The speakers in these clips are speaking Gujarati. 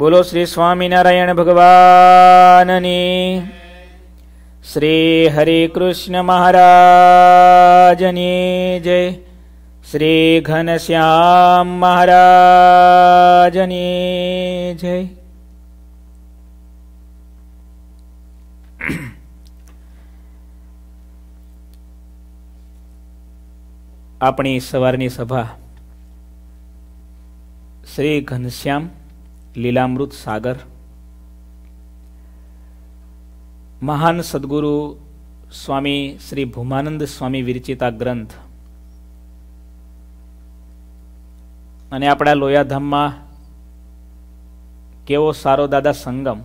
બોલો શ્રી સ્વામિનારાયણ ભગવાનની શ્રી હરે કૃષ્ણ મહારાજની જય શ્રી ઘનશ્યામ મહારાજની જય આપણી સવારની સભા શ્રી ઘનશ્યામ લીલામૃત સાગર મહાન સદગુરુ સ્વામી શ્રી ભૂમાનંદ સ્વામી વિરચિતા ગ્રંથ અને આપણા લોયાધામમાં કેવો સારો દાદા સંગમ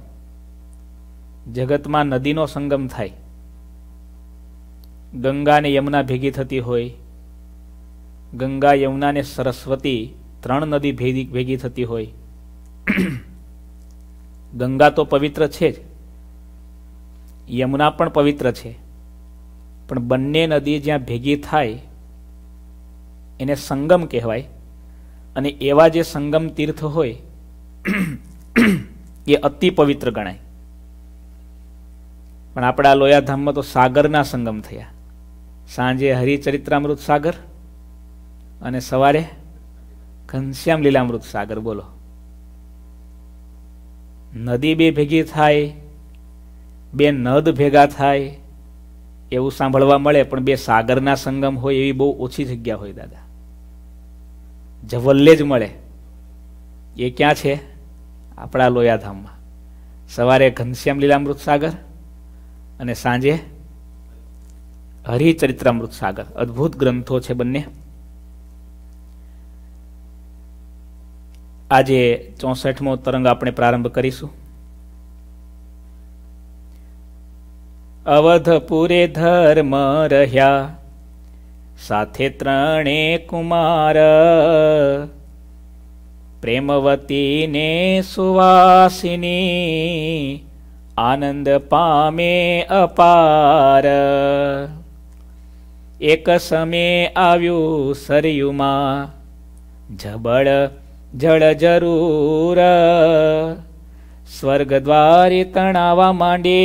જગતમાં નદીનો સંગમ થાય ગંગા અને યમુના ભેગી થતી હોય ગંગા યમુના અને સરસ્વતી ત્રણ નદી ભેગી ભેગી થતી હોય ગંગા તો પવિત્ર છે જ યમુના પણ પવિત્ર છે પણ બંને નદી જ્યાં ભેગી થાય એને સંગમ કહેવાય અને એવા જે સંગમ તીર્થ હોય એ અતિ પવિત્ર ગણાય પણ આપણા લોયાધામમાં તો સાગરના સંગમ થયા સાંજે હરિચરિત્રામૃત સાગર અને સવારે ઘનશ્યામ લીલામૃત સાગર બોલો નદી બે ભેગી થાય બે નદ ભેગા થાય એવું સાંભળવા મળે પણ બે સાગરના સંગમ હોય એવી બહુ ઓછી જગ્યા હોય દાદા જવલ્લે જ મળે એ ક્યાં છે આપણા લોયાધામમાં સવારે ઘનશ્યામ લીલામૃત સાગર અને સાંજે હરિચરિત્રામૃત સાગર અદ્ભુત ગ્રંથો છે બંને આજે ચોસઠમો તરંગ આપણે પ્રારંભ કરીશું અવધપુરે ધર્મ રહ્યા સાથે ત્રણે કુમાર પ્રેમવતીને સુવાસિની આનંદ પામે અપાર એક સમય આવ્યું સરયુમાં જબળ જળ જરૂર સ્વર્ગ દ્વારે તણાવા માંડે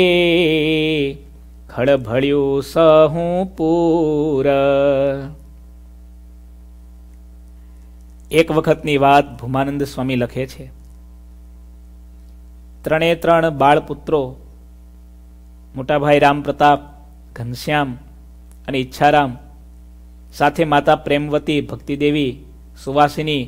ખળભળ્યું સહું પૂર એક વખતની વાત ભૂમાનંદ સ્વામી લખે છે ત્રણે ત્રણ બાળપુત્રો મોટાભાઈ રામપ્રતાપ ઘનશ્યામ અને ઈચ્છારામ સાથે માતા પ્રેમવતી ભક્તિદેવી સુવાસિની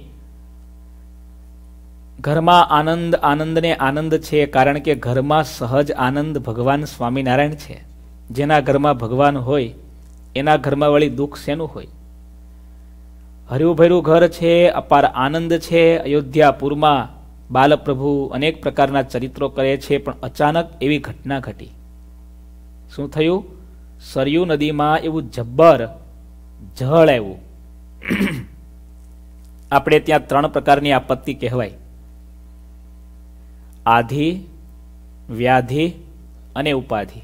ઘરમાં આનંદ આનંદને આનંદ છે કારણ કે ઘરમાં સહજ આનંદ ભગવાન સ્વામિનારાયણ છે જેના ઘરમાં ભગવાન હોય એના ઘરમાં વળી દુઃખ શેનું હોય હર્યુંભર્યું ઘર છે અપાર આનંદ છે અયોધ્યાપુરમાં બાલપ્રભુ અનેક પ્રકારના ચરિત્રો કરે છે પણ અચાનક એવી ઘટના ઘટી શું થયું સરયુ નદીમાં એવું જબ્બર જળ આવ્યું આપણે ત્યાં ત્રણ પ્રકારની આપત્તિ કહેવાય આધિ વ્યાધિ અને ઉપાધિ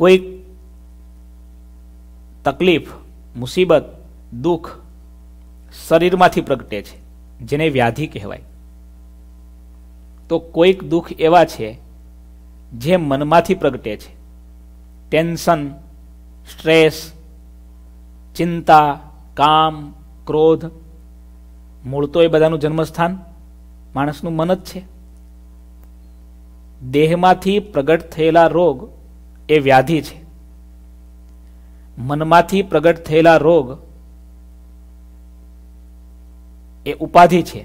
કોઈ તકલીફ મુસીબત દુઃખ શરીરમાંથી પ્રગટે છે જેને વ્યાધિ કહેવાય તો કોઈક દુઃખ એવા છે જે મનમાંથી પ્રગટે છે ટેન્શન સ્ટ્રેસ ચિંતા કામ ક્રોધ મૂળ તો એ બધાનું જન્મસ્થાન માણસનું મન જ છે દેહમાંથી પ્રગટ થયેલા રોગ એ વ્યાધિ છે મનમાંથી પ્રગટ થયેલા રોગ એ ઉપાધિ છે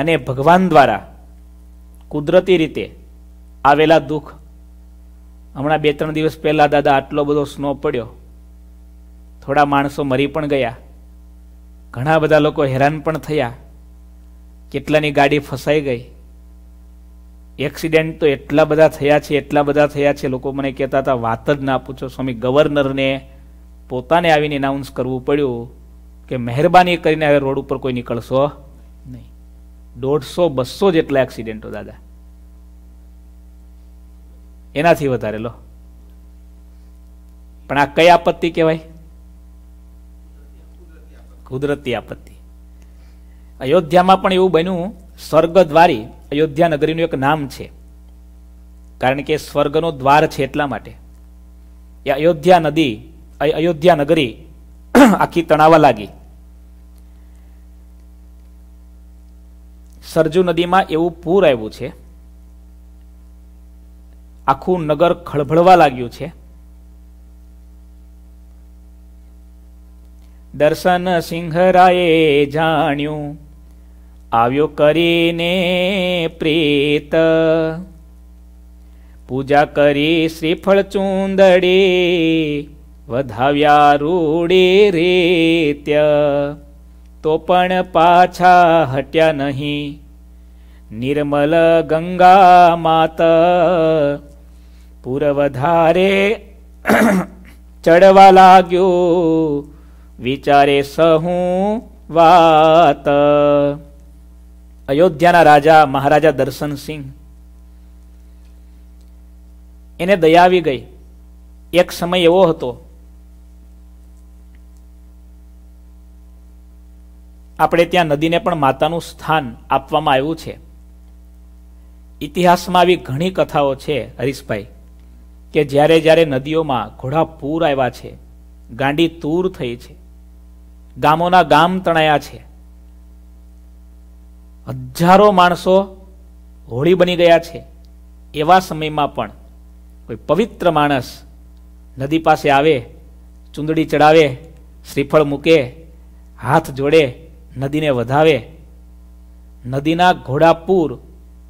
અને ભગવાન દ્વારા કુદરતી રીતે આવેલા દુઃખ હમણાં બે ત્રણ દિવસ પહેલાં દાદા આટલો બધો સ્નો પડ્યો થોડા માણસો મરી પણ ગયા ઘણા બધા લોકો હેરાન પણ થયા કેટલાની ગાડી ફસાઈ ગઈ એક્સિડન્ટ તો એટલા બધા થયા છે એટલા બધા થયા છે લોકો મને કહેતા હતા વાત જ ના પૂછો સ્વામી ગવર્નરને પોતાને આવીને એનાઉન્સ કરવું પડ્યું કે મહેરબાની કરીને હવે રોડ ઉપર કોઈ નીકળશો નહીં દોઢસો બસો જેટલા એક્સિડન્ટો દાદા એનાથી વધારે લો પણ આ કઈ આપત્તિ કહેવાય કુદરતી આપત્તિ અયોધ્યામાં પણ એવું બન્યું સ્વર્ગ દ્વારી અયોધ્યા નગરીનું એક નામ છે કારણ કે સ્વર્ગનો દ્વાર છે એટલા માટે એ અયોધ્યા નદી અયોધ્યા નગરી આખી તણાવા લાગી સરજુ નદીમાં એવું પૂર આવ્યું છે આખું નગર ખળભળવા લાગ્યું છે દર્શન સિંહરાએ જાણ્યું આવ્યો કરીને પ્રેત પૂજા કરી શ્રીફળ ચૂંદડે વધાવ્યા રૂડે રેત્ય તો પણ પાછા હટ્યા નહીં નિર્મલ ગંગા માત પૂરવધારે ચડવા લાગ્યો વિચારે સહું વાત અયોધ્યાના રાજા મહારાજા દર્શનસિંહ એને દયા આવી ગઈ એક સમય એવો હતો આપણે ત્યાં નદીને પણ માતાનું સ્થાન આપવામાં આવ્યું છે ઇતિહાસમાં આવી ઘણી કથાઓ છે હરીશભાઈ કે જ્યારે જ્યારે નદીઓમાં ઘોડા પૂર આવ્યા છે ગાંડી તૂર થઈ છે ગામોના ગામ તણાયા છે હજારો માણસો હોળી બની ગયા છે એવા સમયમાં પણ કોઈ પવિત્ર માણસ નદી પાસે આવે ચૂંદડી ચડાવે શ્રીફળ મૂકે હાથ જોડે નદીને વધાવે નદીના ઘોડાપુર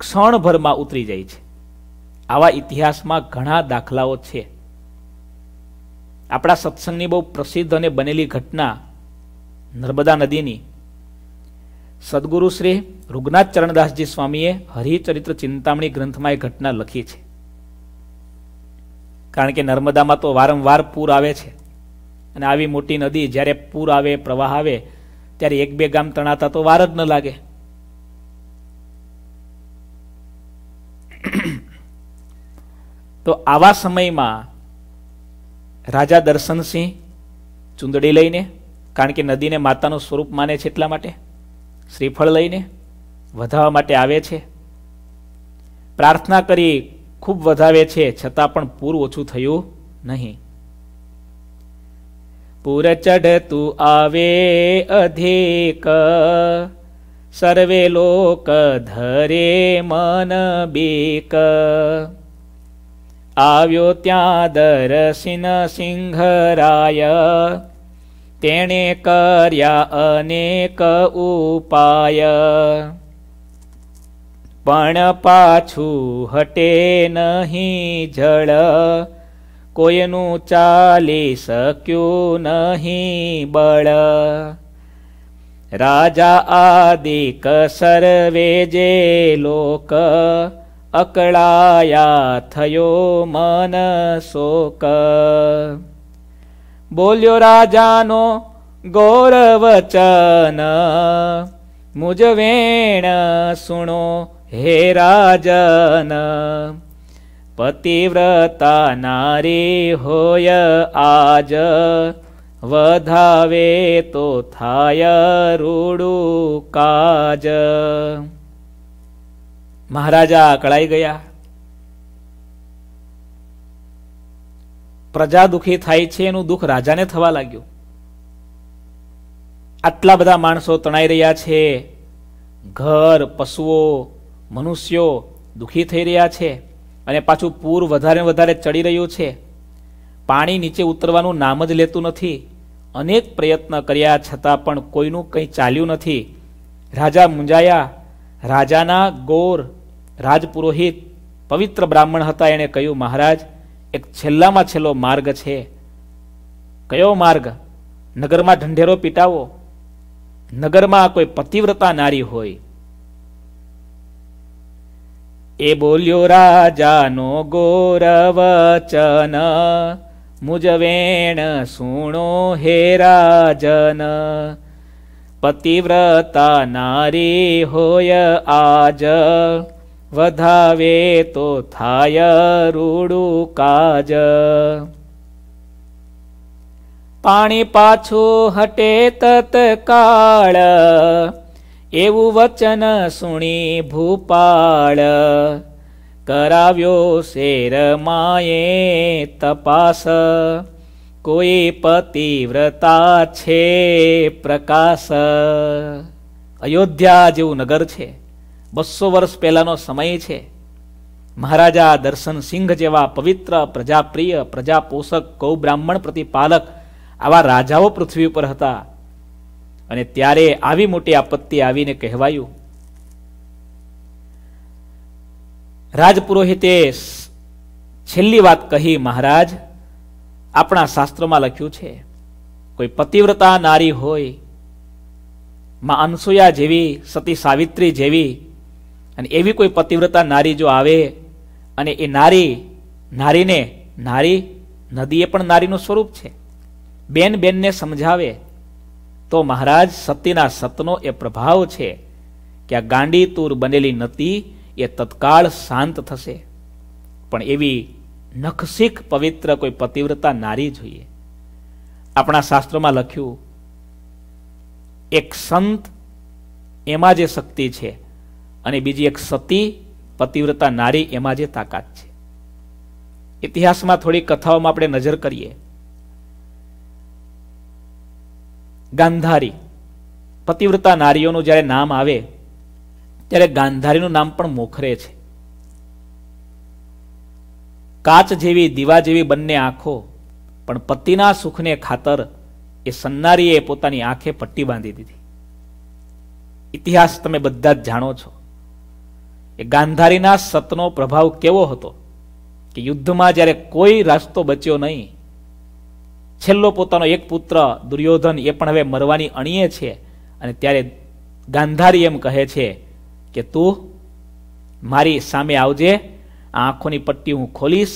ક્ષણભરમાં ઉતરી જાય છે આવા ઇતિહાસમાં ઘણા દાખલાઓ છે આપણા સત્સંગની બહુ પ્રસિદ્ધ અને બનેલી ઘટના નર્મદા નદીની સદગુરુ શ્રી રુગનાથ ચરણદાસજી સ્વામીએ હરિચરિત્ર ચિંતામણી ગ્રંથમાં એ ઘટના લખી છે કારણ કે નર્મદામાં તો વારંવાર પૂર આવે છે અને આવી મોટી નદી જ્યારે પૂર આવે પ્રવાહ આવે ત્યારે એક બે ગામ તણાતા તો વાર જ ન લાગે તો આવા સમયમાં રાજા દર્શનસિંહ ચૂંદડી લઈને કારણ કે નદીને માતાનું સ્વરૂપ માને છે એટલા માટે શ્રીફળ લઈને વધાવવા માટે આવે છે પ્રાર્થના કરી ખૂબ વધાવે છે છતાં પણ પૂર ઓછું થયું નહીં પૂર ચઢતું આવે અધિક સર્વે લોક ધરે મન બીક આવ્યો ત્યાં દરસિન સિંહરાય તેણે કર્યા અનેક ઉપાય પણ પાછું હટે નહીં જળ કોઈનું ચાલી શક્યું નહીં બળ રાજા આદિક સર્વે જે લોક અકળાયા થયો મન શોક બોલ્યો રાજાનો ગૌરવચન મુજ વેણ સુણો હે રાજન પતિવ્રતા નારી હોય આજ વધાવે તો થાય રૂડું કાજ મહારાજા અકળાઈ ગયા પ્રજા દુઃખી થાય છે એનું દુઃખ રાજાને થવા લાગ્યું આટલા બધા માણસો તણાઈ રહ્યા છે ઘર પશુઓ મનુષ્યો દુઃખી થઈ રહ્યા છે અને પાછું પૂર વધારે વધારે ચડી રહ્યું છે પાણી નીચે ઉતરવાનું નામ જ લેતું નથી અનેક પ્રયત્ન કર્યા છતાં પણ કોઈનું કંઈ ચાલ્યું નથી રાજા મુંજાયા રાજાના ગોર રાજપુરોહિત પવિત્ર બ્રાહ્મણ હતા એણે કહ્યું મહારાજ એક છેલ્લામાં છેલ્લો માર્ગ છે કયો માર્ગ નગરમાં ઢંઢેરો પીટાવો નગરમાં કોઈ પતિવ્રતા નારી હોય એ બોલ્યો રાજાનો ગોરવચન મુજવેણ સુણો હે રાજન પતિવ્રતા નારી હોય આજ વધાવે તો થાય રૂડું કાજ પાણી પાછું હટે તત્કાળ એવું વચન સુણી ભૂપાળ કરાવ્યો શેર માયે તપાસ કોઈ પતિવ્રતા છે પ્રકાશ અયોધ્યા જેવું નગર છે બસો વર્ષ પહેલાનો સમય છે મહારાજા દર્શનસિંહ જેવા પવિત્ર પ્રજાપ્રિય પ્રજાપોષક કૌ બ્રાહ્મણ પ્રતિપાલક આવા રાજાઓ પૃથ્વી ઉપર હતા અને ત્યારે આવી મોટી આપત્તિ આવીને કહેવાયું રાજપુરોહિતે છેલ્લી વાત કહી મહારાજ આપણા શાસ્ત્રોમાં લખ્યું છે કોઈ પતિવ્રતા નારી હોય માં અનસુયા જેવી સતી સાવિત્રી જેવી અને એવી કોઈ પતિવ્રતા નારી જો આવે અને એ નારી નારીને નારી નદી એ પણ નારીનું સ્વરૂપ છે બેન બેનને સમજાવે તો મહારાજ સતીના સતનો એ પ્રભાવ છે કે આ ગાંડી તૂર બનેલી નતી એ તત્કાળ શાંત થશે પણ એવી નખશીખ પવિત્ર કોઈ પતિવ્રતા નારી જોઈએ આપણા શાસ્ત્રોમાં લખ્યું એક સંત એમાં જે શક્તિ છે અને બીજી એક સતી પતિવ્રતા નારી એમાં જે તાકાત છે ઇતિહાસમાં થોડી કથાઓમાં આપણે નજર કરીએ ગાંધારી પતિવ્રતા નારીઓનું જ્યારે નામ આવે ત્યારે ગાંધારીનું નામ પણ મોખરે છે કાચ જેવી દીવા જેવી બંને આંખો પણ પતિના સુખને ખાતર એ સન્નારીએ પોતાની આંખે પટ્ટી બાંધી દીધી ઇતિહાસ તમે બધા જ જાણો છો એ ગાંધારીના સતનો પ્રભાવ કેવો હતો કે યુદ્ધમાં જ્યારે કોઈ રસ્તો બચ્યો નહીં છેલ્લો પોતાનો એક પુત્ર દુર્યોધન એ પણ હવે મરવાની અણીએ છે અને ત્યારે ગાંધારી એમ કહે છે કે તું મારી સામે આવજે આ આંખોની પટ્ટી હું ખોલીશ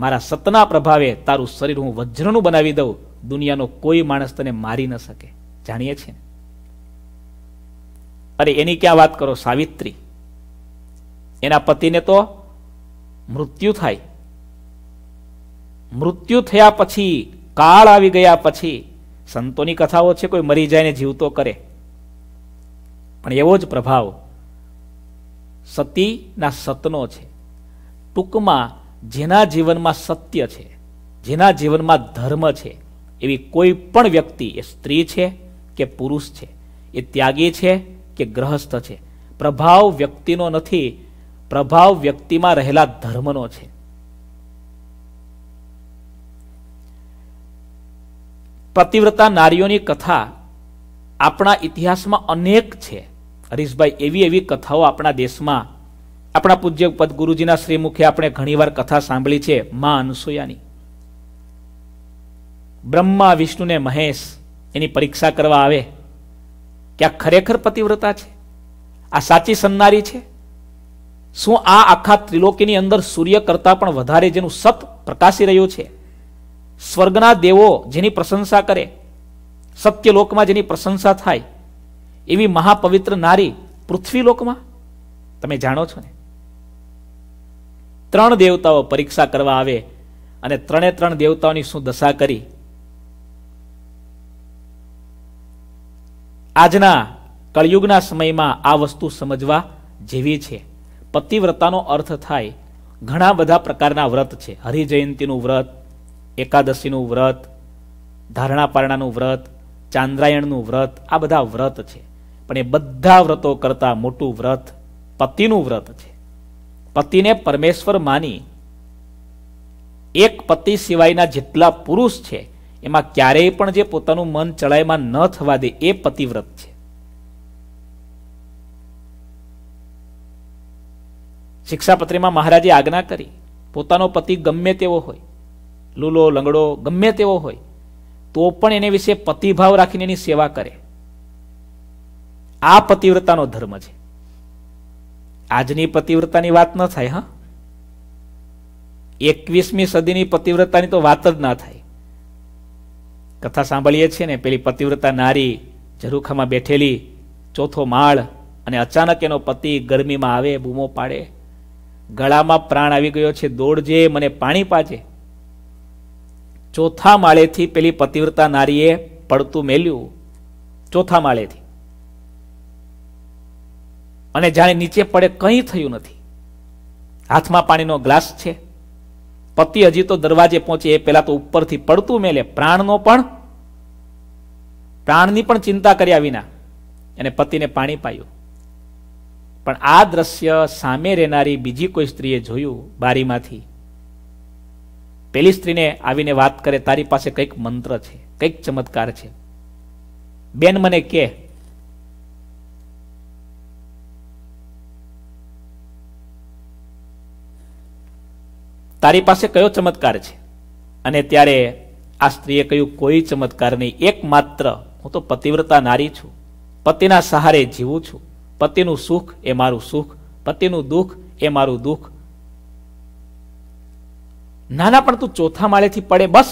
મારા સતના પ્રભાવે તારું શરીર હું વજ્રનું બનાવી દઉં દુનિયાનો કોઈ માણસ તને મારી ન શકે જાણીએ છીએ અરે એની ક્યાં વાત કરો સાવિત્રી એના પતિને તો મૃત્યુ થાય મૃત્યુ થયા પછી કાળ આવી ગયા પછી સંતોની કથાઓ છે કોઈ મરી જાય ને જીવતો કરે પણ એવો જ પ્રભાવ સતીના સતનો છે ટૂંકમાં જેના જીવનમાં સત્ય છે જેના જીવનમાં ધર્મ છે એવી કોઈ પણ વ્યક્તિ એ સ્ત્રી છે કે પુરુષ છે એ ત્યાગી છે કે ગ્રહસ્થ છે પ્રભાવ વ્યક્તિનો નથી પ્રભાવ વ્યક્તિમાં રહેલા ધર્મનો છે પતિવ્રતા નારીઓની કથા આપણા ઇતિહાસમાં અનેક છે હરીશભાઈ એવી એવી કથાઓ આપણા દેશમાં આપણા પૂજ્ય પદ ગુરુજીના શ્રીમુખે આપણે ઘણીવાર કથા સાંભળી છે મા અનસુયાની બ્રહ્મા વિષ્ણુને મહેશ એની પરીક્ષા કરવા આવે કે આ ખરેખર પતિવ્રતા છે આ સાચી સન્નારી છે શું આ આખા ત્રિલોકીની અંદર સૂર્ય કરતાં પણ વધારે જેનું સત પ્રકાશી રહ્યું છે સ્વર્ગના દેવો જેની પ્રશંસા કરે સત્યલોકમાં જેની પ્રશંસા થાય એવી મહાપવિત્ર નારી પૃથ્વીલોકમાં તમે જાણો છો ને ત્રણ દેવતાઓ પરીક્ષા કરવા આવે અને ત્રણે ત્રણ દેવતાઓની શું દશા કરી આજના કળિયુગના સમયમાં આ વસ્તુ સમજવા જેવી છે પતિવ્રતાનો અર્થ થાય ઘણા બધા પ્રકારના વ્રત છે હરિજયંતીનું વ્રત એકાદશીનું વ્રત ધારણાપારણાનું વ્રત ચાંદ્રાયણનું વ્રત આ બધા વ્રત છે પણ એ બધા વ્રતો કરતાં મોટું વ્રત પતિનું વ્રત છે પતિને પરમેશ્વર માની એક પતિ સિવાયના જેટલા પુરુષ છે એમાં ક્યારેય પણ જે પોતાનું મન ચડાયમાં ન થવા દે એ પતિવ્રત છે શિક્ષાપત્રીમાં મહારાજે આજ્ઞા કરી પોતાનો પતિ ગમે તેવો હોય લૂલો લંગડો ગમે તેવો હોય તો પણ એને વિશે પતિભાવ રાખીને એની સેવા કરે આ પતિવ્રતાનો ધર્મ છે આજની પતિવ્રતાની વાત ન થાય હા એકવીસમી સદીની પતિવ્રતાની તો વાત જ ના થાય કથા સાંભળીએ છીએ ને પેલી પતિવ્રતા નારી ઝરૂખામાં બેઠેલી ચોથો માળ અને અચાનક એનો પતિ ગરમીમાં આવે બૂમો પાડે ગળામાં પ્રાણ આવી ગયો છે દોડજે મને પાણી પાજે ચોથા માળેથી પેલી પતિવ્રતા નારીએ પડતું મેલ્યું ચોથા માળેથી અને જાણે નીચે પડે કંઈ થયું નથી હાથમાં પાણીનો ગ્લાસ છે પતિ હજી તો દરવાજે પહોંચે એ પહેલા તો ઉપરથી પડતું મેલે પ્રાણનો પણ પ્રાણની પણ ચિંતા કર્યા વિના એને પતિને પાણી પાયું પણ આ દ્રશ્ય સામે રહેનારી બીજી કોઈ સ્ત્રીએ જોયું બારીમાંથી પેલી સ્ત્રીને આવીને વાત કરે તારી પાસે કંઈક મંત્ર છે કંઈક ચમત્કાર છે બેન મને કે તારી પાસે કયો ચમત્કાર છે અને ત્યારે આ સ્ત્રીએ કહ્યું કોઈ ચમત્કાર નહીં એકમાત્ર હું તો પતિવ્રતા નારી છું પતિના સહારે જીવું છું પતિનું સુખ એ મારું સુખ પતિનું દુઃખ એ મારું દુઃખ નાના પણ તું ચોથા માળેથી પડે બસ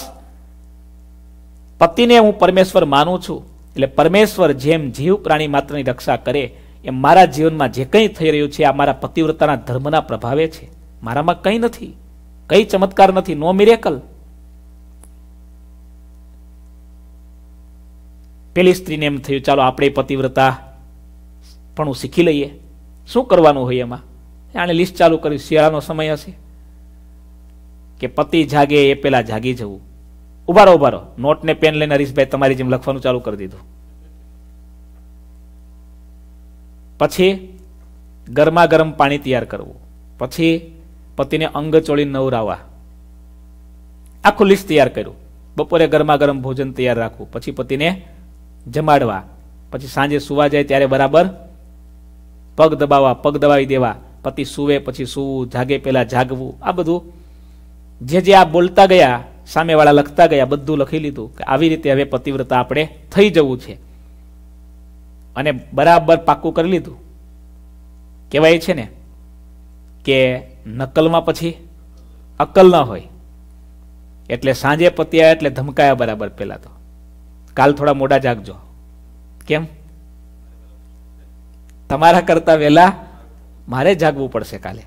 પતિને હું પરમેશ્વર માનું છું એટલે પરમેશ્વર જેમ જીવ પ્રાણી માત્રની રક્ષા કરે એમ મારા જીવનમાં જે કંઈ થઈ રહ્યું છે આ મારા પતિવ્રતાના ધર્મના પ્રભાવે છે મારામાં કંઈ નથી કંઈ ચમત્કાર નથી નો મિરેકલ પેલી સ્ત્રીને એમ થયું ચાલો આપણે પતિવ્રતા પણ હું શીખી લઈએ શું કરવાનું હોય એમાં આણે લિસ્ટ ચાલુ કરી શિયાળાનો સમય હશે કે પતિ જાગે એ પેલા જાગી જવું ઉભારો ઉભારો નોટ ને પેન લઈને હરીશભાઈ તમારી જેમ લખવાનું ચાલુ કરી દીધું પછી ગરમા ગરમ પાણી તૈયાર કરવું પછી પતિને અંગ ચોળી નવરાવા આખું લિસ્ટ તૈયાર કર્યું બપોરે ગરમા ગરમ ભોજન તૈયાર રાખવું પછી પતિને જમાડવા પછી સાંજે સુવા જાય ત્યારે બરાબર પગ દબાવવા પગ દબાવી દેવા પતિ સૂવે પછી સૂવું જાગે પહેલાં જાગવું આ બધું જે જે આ બોલતા ગયા સામેવાળા લખતા ગયા બધું લખી લીધું કે આવી રીતે હવે પતિવ્રતા આપણે થઈ જવું છે અને બરાબર પાક્કું કરી લીધું કહેવાય છે ને કે નકલમાં પછી અકલ ન હોય એટલે સાંજે પતિ આવ્યા એટલે ધમકાયા બરાબર પહેલાં તો કાલ થોડા મોડા જાગજો કેમ તમારા કરતા વહેલા મારે જાગવું પડશે કાલે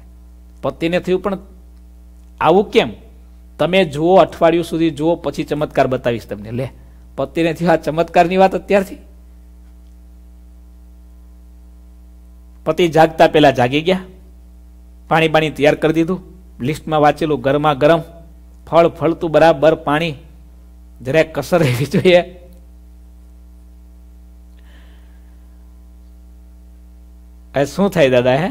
પતિને થયું પણ આવું કેમ તમે જુઓ અઠવાડિયું સુધી જુઓ પછી ચમત્કાર બતાવીશ તમને લે પતિને થયું આ ચમત્કારની વાત અત્યારથી પતિ જાગતા પહેલાં જાગી ગયા પાણી પાણી તૈયાર કરી દીધું લિસ્ટમાં વાંચેલું ગરમા ગરમ ફળ ફળતું બરાબર પાણી જરાક કસર રહેવી જોઈએ એ શું થાય દાદા હે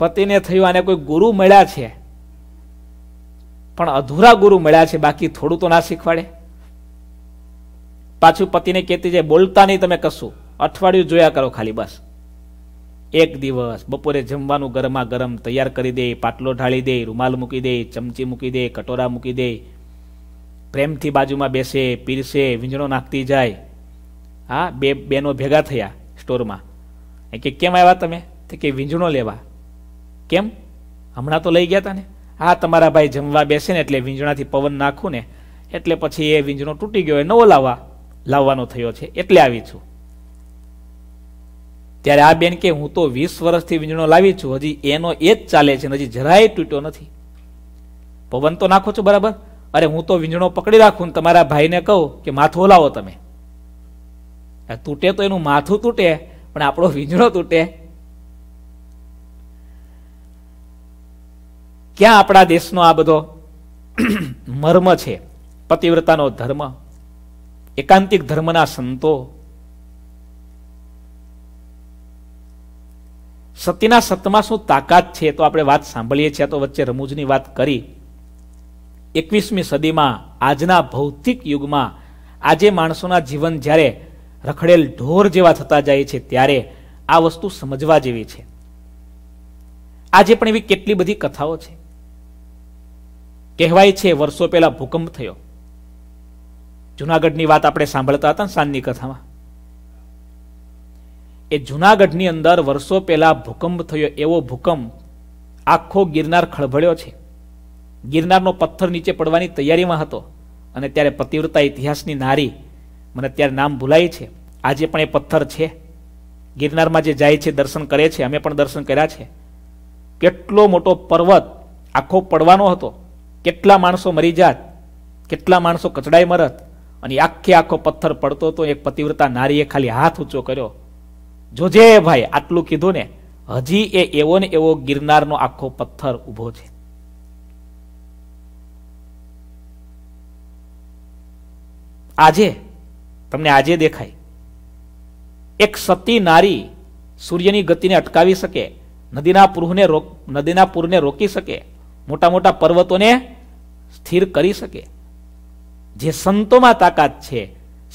પતિને થયું આને કોઈ ગુરુ મળ્યા છે પણ અધૂરા ગુરુ મળ્યા છે બાકી થોડું તો ના શીખવાડે પાછું પતિને કહેતી જાય બોલતા નહીં તમે કશું અઠવાડિયું જોયા કરો ખાલી બસ એક દિવસ બપોરે જમવાનું ગરમા ગરમ તૈયાર કરી દે પાટલો ઢાળી દે રૂમાલ મૂકી દે ચમચી મૂકી દે કટોરા મૂકી દે પ્રેમથી બાજુમાં બેસે પીરસે વીંજણો નાખતી જાય હા બે બેનો ભેગા થયા સ્ટોરમાં કે કેમ આવ્યા તમે તો કે વીંઝણો લેવા કેમ હમણાં તો લઈ ગયા હતા ને હા તમારા ભાઈ જમવા બેસે ને એટલે વીંજણાથી પવન નાખું ને એટલે પછી એ વીંજણો તૂટી ગયો નવો લાવવા લાવવાનો થયો છે એટલે આવી છું ત્યારે આ બેન કે હું તો વીસ વર્ષથી વીંજણો લાવી છું હજી એનો એ જ ચાલે છે હજી જરાય તૂટ્યો નથી પવન તો નાખો છો બરાબર અરે હું તો વીંજણો પકડી રાખું ને તમારા ભાઈને કહું કે માથો લાવો તમે તૂટે તો એનું માથું તૂટે પણ આપણો વીંજળો તૂટે ક્યાં આપણા દેશનો આ બધો મર્મ છે પતિવ્રતાનો ધર્મ એકાંતિક ધર્મના સંતો સતીના સતમાં શું તાકાત છે તો આપણે વાત સાંભળીએ છીએ તો વચ્ચે રમૂજની વાત કરી એકવીસમી સદીમાં આજના ભૌતિક યુગમાં આજે માણસોના જીવન જ્યારે રખડેલ ઢોર જેવા થતા જાય છે ત્યારે આ વસ્તુ સમજવા જેવી છે આજે પણ એવી કેટલી બધી કથાઓ છે કહેવાય છે વર્ષો પહેલા ભૂકંપ થયો જુનાગઢની વાત આપણે સાંભળતા હતા સાંજની કથામાં એ જુનાગઢની અંદર વર્ષો પહેલા ભૂકંપ થયો એવો ભૂકંપ આખો ગિરનાર ખળભળ્યો છે ગિરનારનો પથ્થર નીચે પડવાની તૈયારીમાં હતો અને ત્યારે પતિવ્રતા ઇતિહાસની નારી મને અત્યારે નામ ભૂલાય છે આજે પણ એ પથ્થર છે ગિરનારમાં જે જાય છે દર્શન કરે છે અમે પણ દર્શન કર્યા છે કેટલો મોટો પર્વત આખો પડવાનો હતો કેટલા માણસો મરી જાત કેટલા માણસો કચડાઈ મરત અને આખે આખો પથ્થર પડતો હતો એક પતિવ્રતા નારીએ ખાલી હાથ ઊંચો કર્યો જોજે ભાઈ આટલું કીધું ને હજી એ એવો ને એવો ગિરનારનો આખો પથ્થર ઊભો છે આજે તમને આજે દેખાય એક સતી નારી સૂર્યની ગતિને અટકાવી શકે નદીના પૂરને રોક નદીના પૂરને રોકી શકે મોટા મોટા પર્વતોને સ્થિર કરી શકે જે સંતોમાં તાકાત છે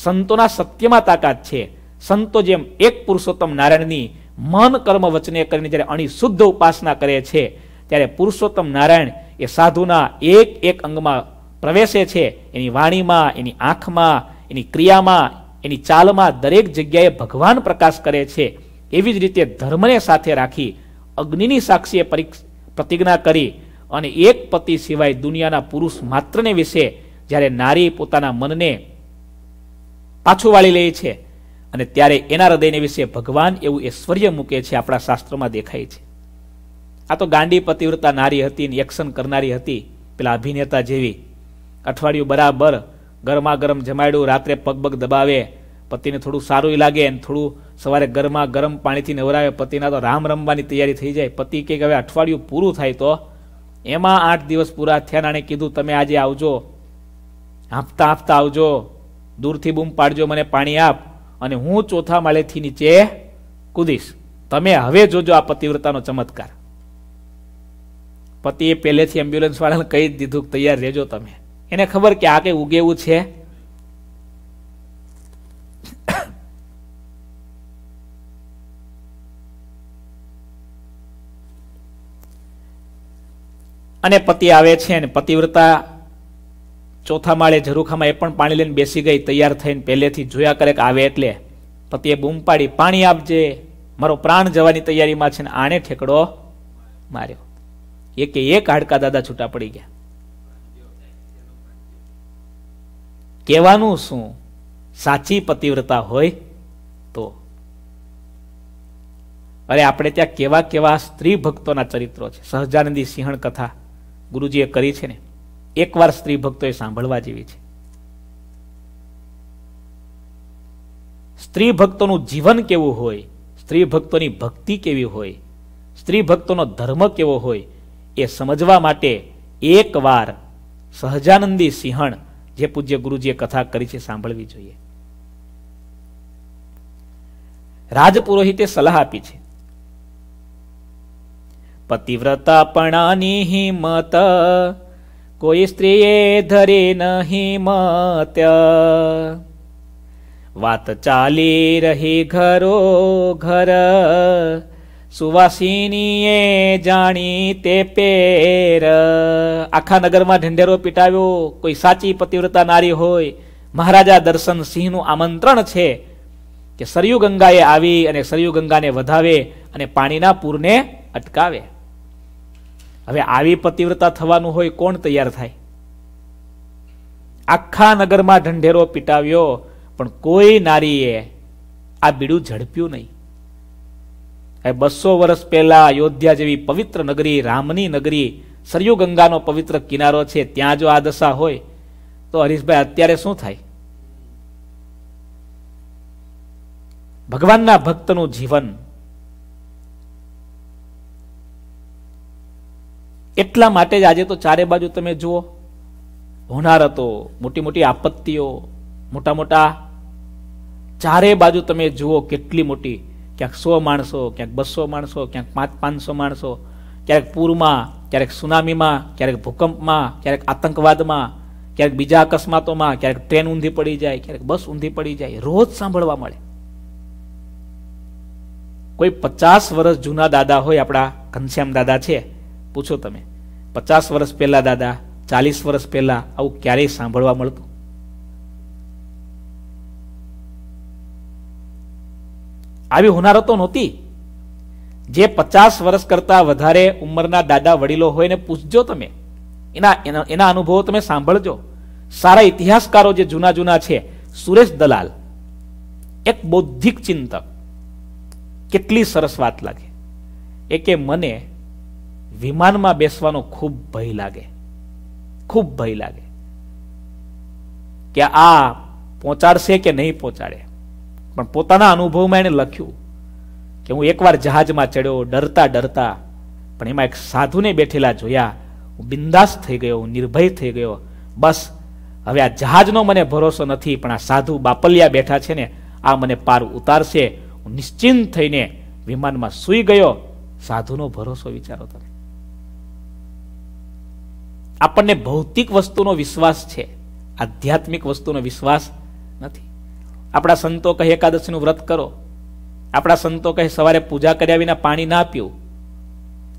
સંતોના સત્યમાં તાકાત છે સંતો જેમ એક પુરુષોત્તમ નારાયણની મન કર્મ વચને કરીને જ્યારે અણિશુદ્ધ ઉપાસના કરે છે ત્યારે પુરુષોત્તમ નારાયણ એ સાધુના એક એક અંગમાં પ્રવેશે છે એની વાણીમાં એની આંખમાં એની ક્રિયામાં એની ચાલમાં દરેક જગ્યાએ ભગવાન પ્રકાશ કરે છે એવી જ રીતે ધર્મને સાથે રાખી અગ્નિની સાક્ષીએ પ્રતિજ્ઞા કરી અને એક પતિ સિવાય દુનિયાના પુરુષ માત્રને વિશે જ્યારે નારી પોતાના મનને પાછું વાળી લે છે અને ત્યારે એના હૃદયને વિશે ભગવાન એવું ઐશ્વર્ય મૂકે છે આપણા શાસ્ત્રોમાં દેખાય છે આ તો ગાંડી પતિવ્રતા નારી હતી ને એક્શન કરનારી હતી પેલા અભિનેતા જેવી અઠવાડિયું બરાબર ગરમા ગરમ જમાડ્યું રાત્રે પગબગ દબાવે પતિને થોડું સારું લાગે અને થોડું સવારે ગરમા ગરમ પાણીથી નવરાવે પતિના તો રામ રમવાની તૈયારી થઈ જાય પતિ કે હવે અઠવાડિયું પૂરું થાય તો એમાં આઠ દિવસ પૂરા થયા અને કીધું તમે આજે આવજો હાંફતા હાંફતા આવજો દૂરથી બૂમ પાડજો મને પાણી આપ અને હું ચોથા માળેથી નીચે કૂદીશ તમે હવે જોજો આ પતિવ્રતાનો ચમત્કાર પતિએ પહેલેથી એમ્બ્યુલન્સવાળાને કહી જ દીધું તૈયાર રહેજો તમે એને ખબર કે આ કંઈ ઉગેવું છે અને પતિ આવે છે અને પતિવ્રતા ચોથા માળે ઝરૂખામાં એ પણ પાણી લઈને બેસી ગઈ તૈયાર થઈને પહેલેથી જોયા કરે કે આવે એટલે પતિએ બૂમ પાડી પાણી આપજે મારો પ્રાણ જવાની તૈયારીમાં છે ને આણે ઠેકડો માર્યો એક એક હાડકા દાદા છૂટા પડી ગયા કહેવાનું શું સાચી પતિવ્રતા હોય તો અરે આપણે ત્યાં કેવા કેવા સ્ત્રી ભક્તોના ચરિત્રો છે સહજાનંદી સિંહણ કથા ગુરુજીએ કરી છે ને એકવાર સ્ત્રી ભક્તોએ સાંભળવા જેવી છે સ્ત્રી ભક્તોનું જીવન કેવું હોય સ્ત્રી ભક્તોની ભક્તિ કેવી હોય સ્ત્રી ભક્તોનો ધર્મ કેવો હોય એ સમજવા માટે એકવાર સહજાનંદી સિંહણ જે પૂજ્ય ગુરુજીએ કથા કરી છે સાંભળવી જોઈએ રાજપુરોહિતે સલાહ આપી છે પતિવ્રતાપણાની હિંમત કોઈ સ્ત્રીએ ધરે નહી મત વાત ચાલી રહી ઘરો ઘર સુવાસીનીએ જાણી તે પેર આખા નગરમાં ઢંઢેરો પીટાવ્યો કોઈ સાચી પતિવ્રતા નારી હોય મહારાજા દર્શન સિંહનું આમંત્રણ છે કે સરયુ ગંગાએ આવી અને સરયુ ગંગાને વધાવે અને પાણીના પૂરને અટકાવે હવે આવી પતિવ્રતા થવાનું હોય કોણ તૈયાર થાય આખા નગરમાં ઢંઢેરો પીટાવ્યો પણ કોઈ નારીએ આ બીડું ઝડપ્યું નહીં બસો વર્ષ પહેલા અયોધ્યા જેવી પવિત્ર નગરી રામની નગરી સરયુ ગંગાનો પવિત્ર કિનારો છે ત્યાં જો આ દશા હોય તો હરીશભાઈ અત્યારે શું થાય ભગવાનના ભક્તનું જીવન એટલા માટે જ આજે તો ચારે બાજુ તમે જુઓ હોનાર હતો મોટી મોટી આપત્તિઓ મોટા મોટા ચારે બાજુ તમે જુઓ કેટલી મોટી ક્યાંક સો માણસો ક્યાંક બસો માણસો ક્યાંક પાંચ પાંચસો માણસો ક્યારેક પૂરમાં ક્યારેક સુનામીમાં ક્યારેક ભૂકંપમાં ક્યારેક આતંકવાદમાં ક્યારેક બીજા અકસ્માતોમાં ક્યારેક ટ્રેન ઊંધી પડી જાય ક્યારેક બસ ઊંધી પડી જાય રોજ સાંભળવા મળે કોઈ પચાસ વર્ષ જૂના દાદા હોય આપણા ઘનશ્યામ દાદા છે પૂછો તમે પચાસ વર્ષ પહેલા દાદા ચાલીસ વર્ષ પહેલા આવું ક્યારેય સાંભળવા મળતું આવી તો નહોતી જે પચાસ વર્ષ કરતાં વધારે ઉંમરના દાદા વડીલો હોય ને પૂછજો તમે એના એના અનુભવો તમે સાંભળજો સારા ઇતિહાસકારો જે જૂના જૂના છે સુરેશ દલાલ એક બૌદ્ધિક ચિંતક કેટલી સરસ વાત લાગે એ કે મને વિમાનમાં બેસવાનો ખૂબ ભય લાગે ખૂબ ભય લાગે કે આ પહોંચાડશે કે નહીં પહોંચાડે પણ પોતાના અનુભવમાં એણે લખ્યું કે હું એકવાર જહાજમાં ચડ્યો ડરતા ડરતા પણ એમાં એક સાધુને બેઠેલા જોયા હું બિંદાસ થઈ ગયો હું નિર્ભય થઈ ગયો બસ હવે આ જહાજનો મને ભરોસો નથી પણ આ સાધુ બાપલિયા બેઠા છે ને આ મને પાર ઉતારશે હું નિશ્ચિંત થઈને વિમાનમાં સૂઈ ગયો સાધુનો ભરોસો વિચારો તમે આપણને ભૌતિક વસ્તુનો વિશ્વાસ છે આધ્યાત્મિક વસ્તુનો વિશ્વાસ નથી આપણા સંતો કહે એકાદશીનું વ્રત કરો આપણા સંતો કહે સવારે પૂજા કર્યા વિના પાણી ના પીવું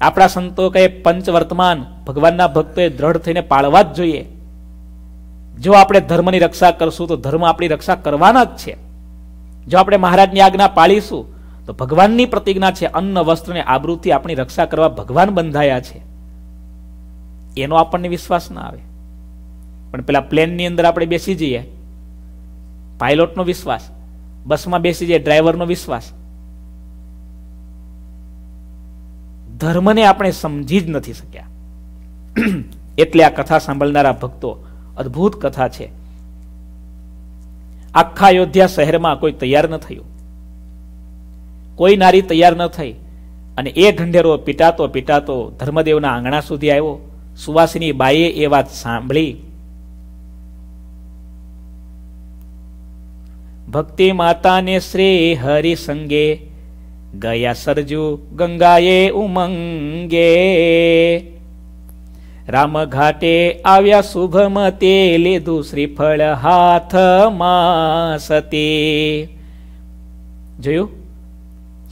આપણા સંતો કહે પંચવર્તમાન ભગવાનના ભક્તોએ દ્રઢ થઈને પાળવા જ જોઈએ જો આપણે ધર્મની રક્ષા કરશું તો ધર્મ આપણી રક્ષા કરવાના જ છે જો આપણે મહારાજની આજ્ઞા પાળીશું તો ભગવાનની પ્રતિજ્ઞા છે અન્ન વસ્ત્રને ને આબરૂથી આપણી રક્ષા કરવા ભગવાન બંધાયા છે એનો આપણને વિશ્વાસ ના આવે પણ પેલા પ્લેનની અંદર આપણે બેસી જઈએ પાયલોટનો વિશ્વાસ બસમાં બેસી જાય ડ્રાઈવરનો વિશ્વાસ ધર્મને આપણે સમજી જ નથી શક્યા એટલે આ કથા સાંભળનારા ભક્તો અદ્ભુત કથા છે આખા અયોધ્યા શહેરમાં કોઈ તૈયાર ન થયું કોઈ નારી તૈયાર ન થઈ અને એ ઢંઢેરો પીટાતો પીટાતો ધર્મદેવના આંગણા સુધી આવ્યો સુવાસીની બાઈએ એ વાત સાંભળી ભક્તિ માતાને શ્રી હરિ સંગે ગયા સરજુ ગંગાએ ઉમંગે રામ ઘાટે આવ્યા શુભમતે લીધું શ્રીફળ હાથમાં સતી જોયું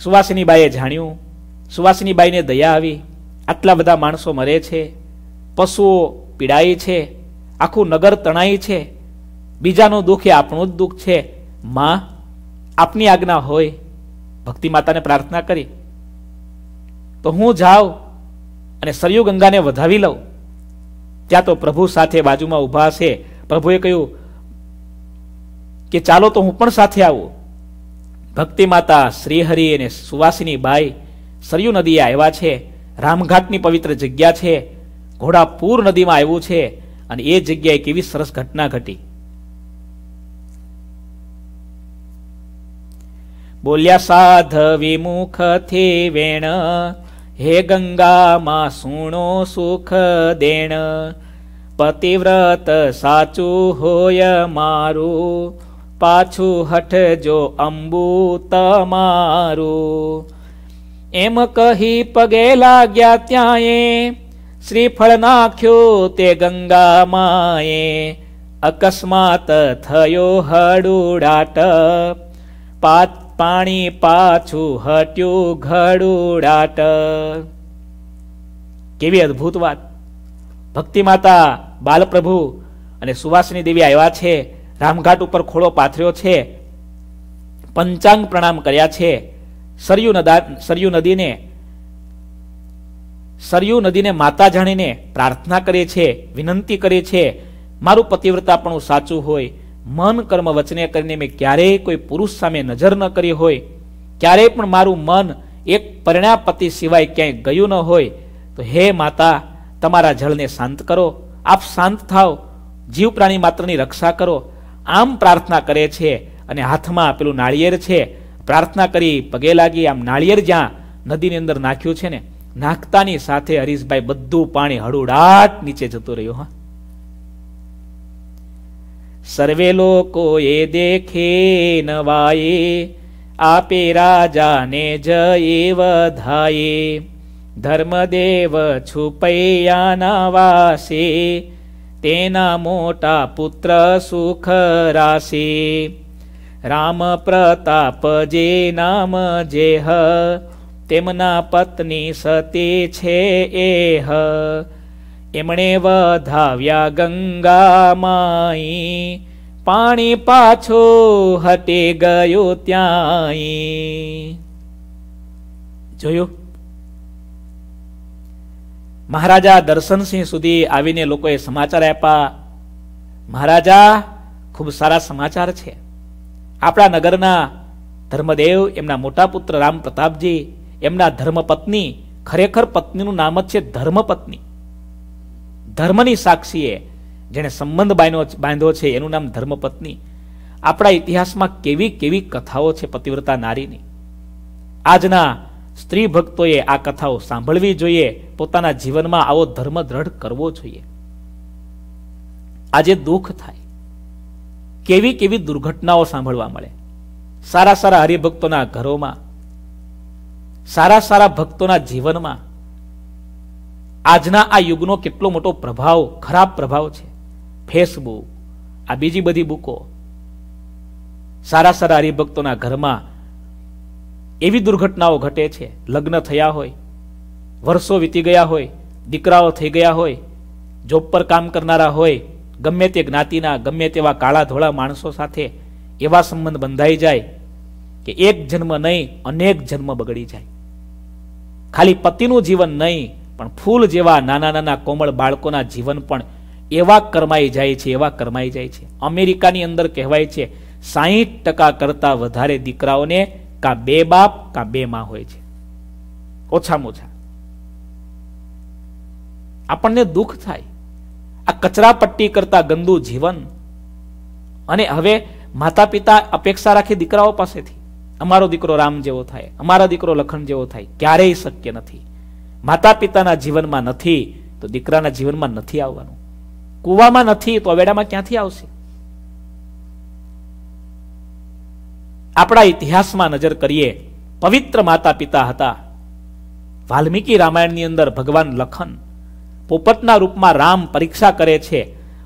સુવાસિનીબાઈએ જાણ્યું સુવાસિનીબાઈને દયા આવી આટલા બધા માણસો મરે છે પશુઓ પીડાય છે આખું નગર તણાય છે બીજાનું દુઃખ એ આપણું જ દુઃખ છે માં આપની આજ્ઞા હોય ભક્તિ માતાને પ્રાર્થના કરી તો હું જાઉં અને સરયુ ગંગાને વધાવી લઉં ત્યાં તો પ્રભુ સાથે બાજુમાં ઊભા છે પ્રભુએ કહ્યું કે ચાલો તો હું પણ સાથે આવું ભક્તિ માતા શ્રીહરિ અને સુવાસિની બાઈ સરયુ નદીએ આવ્યા છે રામઘાટની પવિત્ર જગ્યા છે ઘોડાપુર નદીમાં આવ્યું છે અને એ જગ્યાએ કેવી સરસ ઘટના ઘટી બોલ્યા સાધ વિમુખથી વેણ હે ગંગામાં સુણો સુખ દેણ પતિવ્રત સાચું હોય મારું પાછું હટજો અંબુ તમારું એમ કહી પગે લાગ્યા ત્યાં શ્રીફળ નાખ્યું તે ગંગામાં એ અકસ્માત થયો હડુડાટ પાત પાણી પાછું હટ્યું ઘડુડાટ કેવી અદ્ભુત વાત ભક્તિ માતા બાલપ્રભુ અને સુવાસની દેવી આવ્યા છે રામઘાટ ઉપર ખોળો પાથર્યો છે પંચાંગ પ્રણામ કર્યા છે સરયુ નદા સરયુ નદીને સરયુ નદીને માતા જાણીને પ્રાર્થના કરે છે વિનંતી કરે છે મારું પતિવ્રતા પણ સાચું હોય મન કર્મ વચને કરીને મેં ક્યારેય કોઈ પુરુષ સામે નજર ન કરી હોય ક્યારેય પણ મારું મન એક પરિણાપતિ સિવાય ક્યાંય ગયું ન હોય તો હે માતા તમારા જળને શાંત કરો આપ શાંત થાવ જીવ પ્રાણી માત્રની રક્ષા કરો આમ પ્રાર્થના કરે છે અને હાથમાં પેલું નાળિયેર છે પ્રાર્થના કરી પગે લાગી આમ નાળિયેર જ્યાં નદીની અંદર નાખ્યું છે ને નાખતાની સાથે હરીશભાઈ બધું પાણી હળુડાટ નીચે જતું રહ્યું હા સર્વે લોકો એ દેખે નવાયે આપે રાજાને જયે વધાયે ધર્મદેવ છુપૈયાના વાસે તેના મોટા પુત્ર સુખ રાશે રામ પ્રતાપ જે નામ જે હ તેમના પત્ની સતી છે એ હ એમણે વધાવ્યા ગંગા માઈ પાણી પાછો હટે ગયો ત્યાં જોયું મહારાજા દર્શનસિંહ સુધી આવીને લોકોએ સમાચાર આપ્યા મહારાજા ખૂબ સારા સમાચાર છે આપણા નગરના ધર્મદેવ એમના મોટા પુત્ર રામ પ્રતાપજી એમના ધર્મપત્ની ખરેખર પત્નીનું નામ જ છે ધર્મપત્ની ધર્મની સાક્ષીએ જેણે સંબંધ બાંધ્યો છે એનું નામ ધર્મપત્ની આપણા ઇતિહાસમાં કેવી કેવી કથાઓ છે પતિવ્રતા નારીની આજના સ્ત્રી ભક્તોએ આ કથાઓ સાંભળવી જોઈએ પોતાના જીવનમાં આવો ધર્મ દ્રઢ કરવો જોઈએ આજે દુઃખ થાય કેવી કેવી દુર્ઘટનાઓ સાંભળવા મળે સારા સારા હરિભક્તોના ઘરોમાં સારા સારા ભક્તોના જીવનમાં આજના આ યુગનો કેટલો મોટો પ્રભાવ ખરાબ પ્રભાવ છે ફેસબુક આ બીજી બધી બુકો સારા સારા હરિભક્તોના ઘરમાં એવી દુર્ઘટનાઓ ઘટે છે લગ્ન થયા હોય વર્ષો વીતી ગયા હોય દીકરાઓ થઈ ગયા હોય જોબ પર કામ કરનારા હોય ગમે તે જ્ઞાતિના ગમે તેવા કાળા ધોળા માણસો સાથે એવા સંબંધ બંધાઈ જાય કે એક જન્મ નહીં અનેક જન્મ બગડી જાય ખાલી પતિનું જીવન નહીં પણ ફૂલ જેવા નાના નાના કોમળ બાળકોના જીવન પણ એવા કરમાઈ જાય છે એવા કરમાઈ જાય છે અમેરિકાની અંદર કહેવાય છે સાહીઠ ટકા કરતા વધારે દીકરાઓને કા બે બાપ કા બે માં હોય છે ઓછામાં ઓછા આપણને દુઃખ થાય આ કચરા પટ્ટી કરતાં ગંદુ જીવન અને હવે માતા પિતા અપેક્ષા રાખે દીકરાઓ પાસેથી અમારો દીકરો રામ જેવો થાય અમારા દીકરો લખન જેવો થાય ક્યારેય શક્ય નથી માતા પિતાના જીવનમાં નથી તો દીકરાના જીવનમાં નથી આવવાનું કુવામાં નથી તો અવેડામાં ક્યાંથી આવશે આપણા ઇતિહાસમાં નજર કરીએ પવિત્ર માતા પિતા હતા વાલ્મીકી રામાયણની અંદર ભગવાન લખન પોપટના રૂપમાં રામ પરીક્ષા કરે છે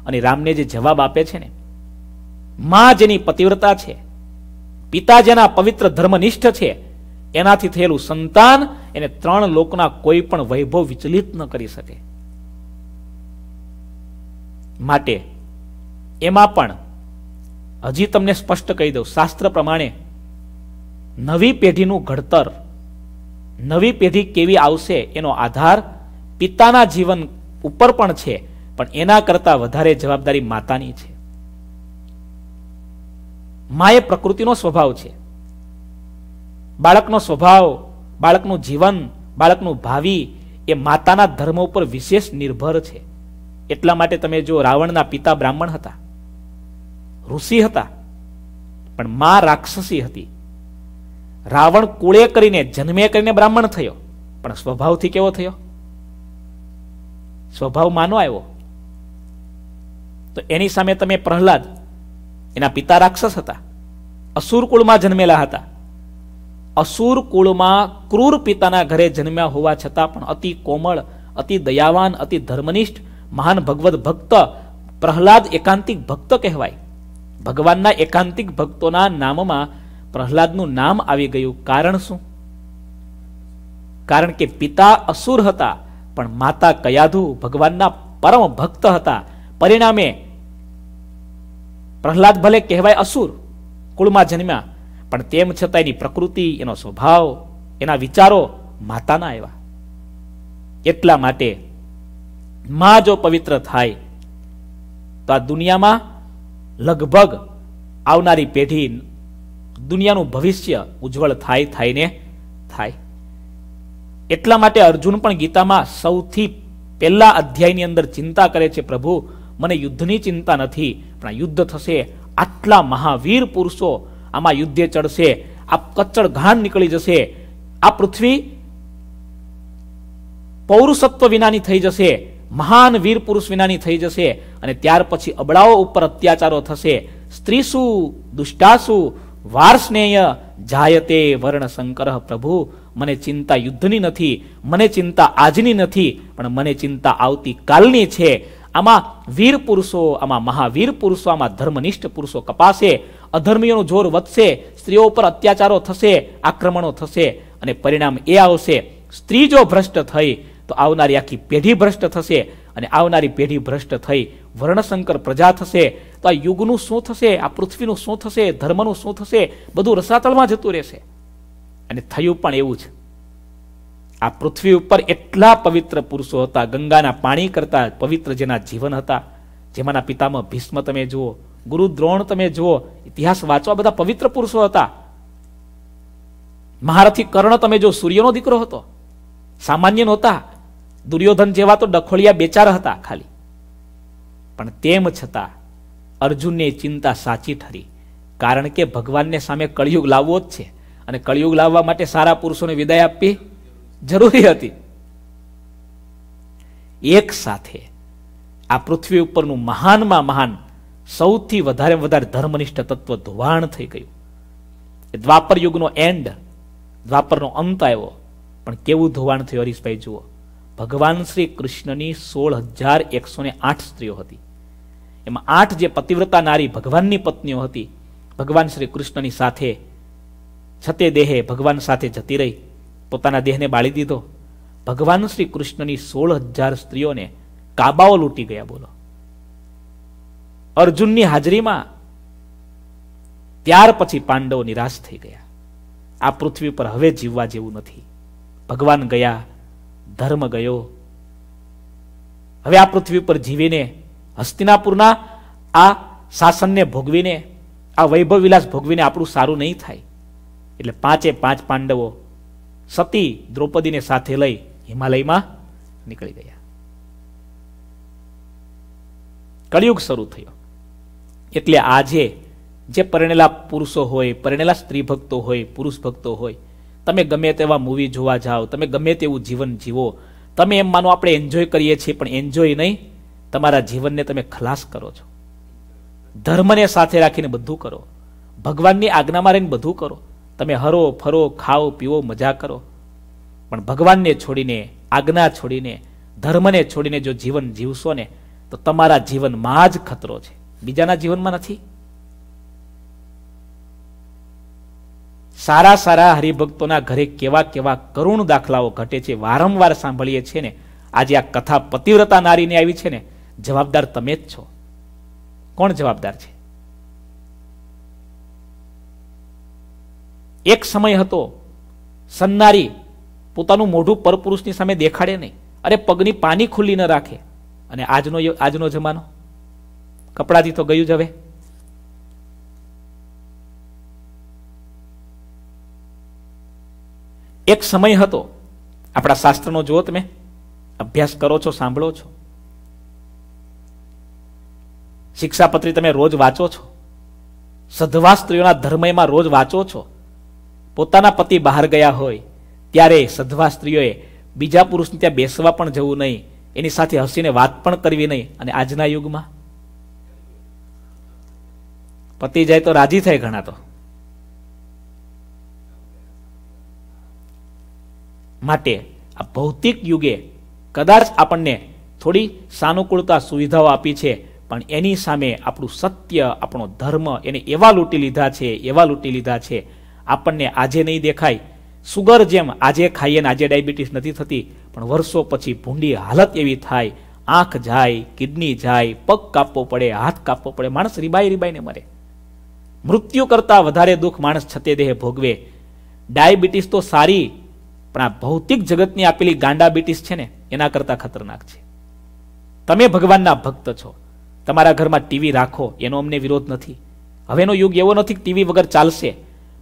અને રામને જે જવાબ આપે છે ને મા જેની પતિવ્રતા છે પિતા જેના પવિત્ર ધર્મનિષ્ઠ છે એનાથી થયેલું સંતાન એને ત્રણ લોકના કોઈ પણ વૈભવ વિચલિત ન કરી શકે માટે એમાં પણ હજી તમને સ્પષ્ટ કહી દઉં શાસ્ત્ર પ્રમાણે નવી પેઢીનું ઘડતર નવી પેઢી કેવી આવશે એનો આધાર પિતાના જીવન ઉપર પણ છે પણ એના કરતાં વધારે જવાબદારી માતાની છે માએ પ્રકૃતિનો સ્વભાવ છે બાળકનો સ્વભાવ બાળકનું જીવન બાળકનું ભાવિ એ માતાના ધર્મ ઉપર વિશેષ નિર્ભર છે એટલા માટે તમે જો રાવણના પિતા બ્રાહ્મણ હતા ઋષિ હતા પણ મા રાક્ષસી હતી રાવણ કુળે કરીને જન્મે કરીને બ્રાહ્મણ થયો પણ સ્વભાવથી કેવો થયો સ્વભાવ માનો આવ્યો તો એની સામે તમે પ્રહલાદ એના પિતા રાક્ષસ હતા અસુર કુળમાં જન્મેલા હતા અસુર કુળમાં ક્રૂર પિતાના ઘરે જન્મ્યા હોવા છતાં પણ અતિ કોમળ અતિ દયાવાન અતિ ધર્મનિષ્ઠ મહાન ભગવત ભક્ત પ્રહલાદ એકાંતિક ભક્ત કહેવાય ભગવાનના એકાંતિક ભક્તોના નામમાં પ્રહલાદનું નામ આવી ગયું કારણ શું કારણ કે પિતા અસુર હતા પણ માતા કયાધુ ભગવાનના પરમ ભક્ત હતા પરિણામે પ્રહલાદ ભલે કહેવાય અસુર કુળમાં જન્મ્યા પણ તેમ છતાં એની પ્રકૃતિ એનો સ્વભાવ એના વિચારો માતાના એવા એટલા માટે માં જો પવિત્ર થાય તો આ દુનિયામાં લગભગ આવનારી પેઢી દુનિયાનું ભવિષ્ય ઉજ્જવળ થાય થાય ને થાય એટલા માટે અર્જુન પણ ગીતામાં સૌથી પહેલા અધ્યાયની અંદર ચિંતા કરે છે પ્રભુ મને યુદ્ધની ચિંતા નથી પણ યુદ્ધ થશે આટલા મહાવીર પુરુષો આમાં યુદ્ધે ચડશે આ કચ્છ ઘાણ નીકળી જશે આ પૃથ્વી પૌરુષત્વ વિનાની થઈ જશે મહાન વીર પુરુષ વિનાની થઈ જશે અને ત્યાર પછી અબળાઓ ઉપર અત્યાચારો થશે સ્ત્રી શું સ્ત્રીસુ દુષ્ટાસુ વારસ્નેય જાયતે વર્ણ સંકર પ્રભુ મને ચિંતા યુદ્ધની નથી મને ચિંતા આજની નથી પણ મને ચિંતા આવતી કાલની છે આમાં વીર પુરુષો આમાં મહાવીર પુરુષો આમાં ધર્મનિષ્ઠ પુરુષો કપાશે અધર્મીઓનું જોર વધશે સ્ત્રીઓ પર અત્યાચારો થશે આક્રમણો થશે અને પરિણામ એ આવશે સ્ત્રી જો ભ્રષ્ટ થઈ તો આવનારી આખી પેઢી ભ્રષ્ટ થશે અને આવનારી પેઢી ભ્રષ્ટ થઈ વર્ણશંકર પ્રજા થશે તો આ યુગનું શું થશે આ પૃથ્વીનું શું થશે ધર્મનું શું થશે બધું રસાતળમાં જતું રહેશે અને થયું પણ એવું જ આ પૃથ્વી ઉપર એટલા પવિત્ર પુરુષો હતા ગંગાના પાણી કરતા પવિત્ર જેના જીવન હતા જેમાંના પિતામાં ભીષ્મ તમે જુઓ ગુરુ દ્રોણ તમે જુઓ ઇતિહાસ વાંચવા બધા પવિત્ર પુરુષો હતા મહારથી કર્ણ તમે જો સૂર્યનો દીકરો હતો સામાન્ય નહોતા દુર્યોધન જેવા તો ડખોળિયા બેચાર હતા ખાલી પણ તેમ છતાં અર્જુનને ચિંતા સાચી ઠરી કારણ કે ભગવાનને સામે કળિયુગ લાવવો જ છે અને કળિયુગ લાવવા માટે સારા પુરુષોને વિદાય આપવી જરૂરી હતી એક સાથે આ પૃથ્વી ઉપરનું મહાનમાં મહાન સૌથી વધારે વધારે ધર્મનિષ્ઠ તત્વ ધોવાણ થઈ ગયું દ્વાપર યુગનો એન્ડ દ્વાપરનો અંત આવ્યો પણ કેવું ધોવાણ થયું હરીશભાઈ જુઓ ભગવાન શ્રી કૃષ્ણની સોળ હજાર એકસો ને આઠ સ્ત્રીઓ હતી એમાં આઠ જે પતિવ્રતા નારી ભગવાનની પત્નીઓ હતી ભગવાન શ્રી કૃષ્ણની સાથે છતે દેહે ભગવાન સાથે જતી રહી પોતાના દેહને બાળી દીધો ભગવાન શ્રી કૃષ્ણની સોળ હજાર સ્ત્રીઓને કાબાઓ લૂંટી ગયા બોલો અર્જુનની હાજરીમાં ત્યાર પછી પાંડવો નિરાશ થઈ ગયા આ પૃથ્વી પર હવે જીવવા જેવું નથી ભગવાન ગયા ધર્મ ગયો હવે આ પૃથ્વી પર જીવીને હસ્તિનાપુરના આ શાસનને ભોગવીને આ વૈભવ વિલાસ ભોગવીને આપણું સારું નહીં થાય એટલે પાંચે પાંચ પાંડવો સતી દ્રૌપદીને સાથે લઈ હિમાલયમાં નીકળી ગયા કળિયુગ શરૂ થયો એટલે આજે જે પરણેલા પુરુષો હોય પરણેલા સ્ત્રી ભક્તો હોય પુરુષ ભક્તો હોય તમે ગમે તેવા મૂવી જોવા જાઓ તમે ગમે તેવું જીવન જીવો તમે એમ માનો આપણે એન્જોય કરીએ છીએ પણ એન્જોય નહીં તમારા જીવનને તમે ખલાસ કરો છો ધર્મને સાથે રાખીને બધું કરો ભગવાનની આજ્ઞામાં રહીને બધું કરો તમે હરો ફરો ખાઓ પીઓ મજા કરો પણ ભગવાનને છોડીને આજ્ઞા છોડીને ધર્મને છોડીને જો જીવન જીવશો ને તો તમારા જીવનમાં જ ખતરો છે બીજાના જીવનમાં નથી સારા સારા હરિભક્તોના ઘરે કેવા કેવા કરુણ દાખલાઓ ઘટે છે વારંવાર સાંભળીએ છીએ ને આજે આ કથા પતિવ્રતા નારીને આવી છે ને જવાબદાર તમે જ છો કોણ જવાબદાર છે એક સમય હતો સન્નારી પોતાનું મોઢું પરપુરુષની સામે દેખાડે નહીં અરે પગની પાની ખુલ્લી ન રાખે અને આજનો આજનો જમાનો કપડાથી તો ગયું જ હવે એક સમય હતો આપણા શાસ્ત્રનો જુઓ તમે અભ્યાસ કરો છો સાંભળો છો શિક્ષાપત્રી તમે રોજ વાંચો છો સધવા સ્ત્રીઓના ધર્મયમાં રોજ વાંચો છો પોતાના પતિ બહાર ગયા હોય ત્યારે સધવા સ્ત્રીઓએ બીજા પુરુષને ત્યાં બેસવા પણ જવું નહીં એની સાથે હસીને વાત પણ કરવી નહીં અને આજના યુગમાં પતિ જાય તો રાજી થાય ઘણા તો માટે આ ભૌતિક યુગે કદાચ આપણને થોડી સાનુકૂળતા સુવિધાઓ આપી છે પણ એની સામે આપણું સત્ય આપણો ધર્મ એને એવા લૂંટી લીધા છે એવા લૂંટી લીધા છે આપણને આજે નહીં દેખાય સુગર જેમ આજે ખાઈએ ને આજે ડાયાબિટીસ નથી થતી પણ વર્ષો પછી ભૂંડી હાલત એવી થાય આંખ જાય કિડની જાય પગ કાપવો પડે હાથ કાપવો પડે માણસ રીબાઈ રીબાઈને મરે મૃત્યુ કરતાં વધારે દુઃખ માણસ છતે દેહે ભોગવે ડાયાબિટીસ તો સારી પણ આ ભૌતિક જગતની આપેલી ગાંડાબિટીસ છે ને એના કરતાં ખતરનાક છે તમે ભગવાનના ભક્ત છો તમારા ઘરમાં ટીવી રાખો એનો અમને વિરોધ નથી હવેનો યુગ એવો નથી કે ટીવી વગર ચાલશે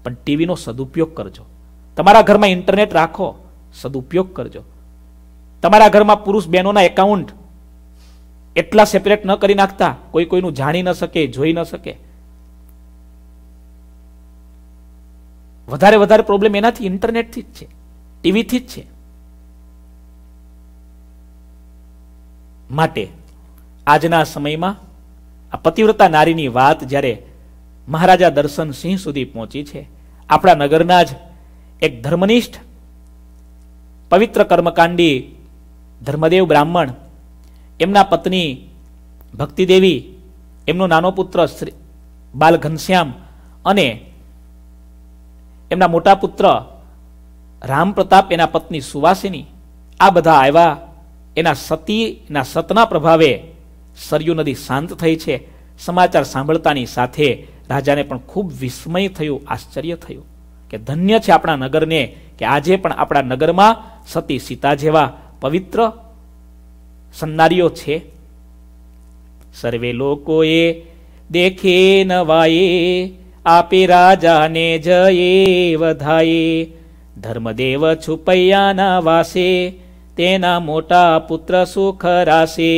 પણ ટીવીનો સદુપયોગ કરજો તમારા ઘરમાં ઇન્ટરનેટ રાખો સદુપયોગ કરજો તમારા ઘરમાં પુરુષ બહેનોના એકાઉન્ટ એટલા સેપરેટ ન કરી નાખતા કોઈ કોઈનું જાણી ન શકે જોઈ ન શકે વધારે વધારે પ્રોબ્લેમ એનાથી ઇન્ટરનેટથી જ છે ટીવીથી જ છે માટે આજના સમયમાં આ પતિવ્રતા નારીની વાત જ્યારે મહારાજા દર્શનસિંહ સુધી પહોંચી છે આપણા નગરના જ એક ધર્મનિષ્ઠ પવિત્ર કર્મકાંડી ધર્મદેવ બ્રાહ્મણ એમના પત્ની ભક્તિદેવી એમનો નાનો પુત્ર શ્રી બાલ ઘનશ્યામ અને એમના મોટા પુત્ર રામ પ્રતાપ એના પત્ની સુવાસિની આ બધા આવ્યા એના સતીના સતના પ્રભાવે સરયુ નદી શાંત થઈ છે સમાચાર સાંભળતાની સાથે રાજાને પણ ખૂબ વિસ્મય થયું આશ્ચર્ય થયું કે ધન્ય છે આપણા નગરને કે આજે પણ આપણા નગરમાં સતી સીતા જેવા પવિત્ર સન્નારીઓ છે સર્વે લોકોએ દેખે નવાયે આપે રાજાને જયે વધાયે ધર્મદેવ છુપૈયાના વાસે તેના મોટા પુત્ર સુખ રાશે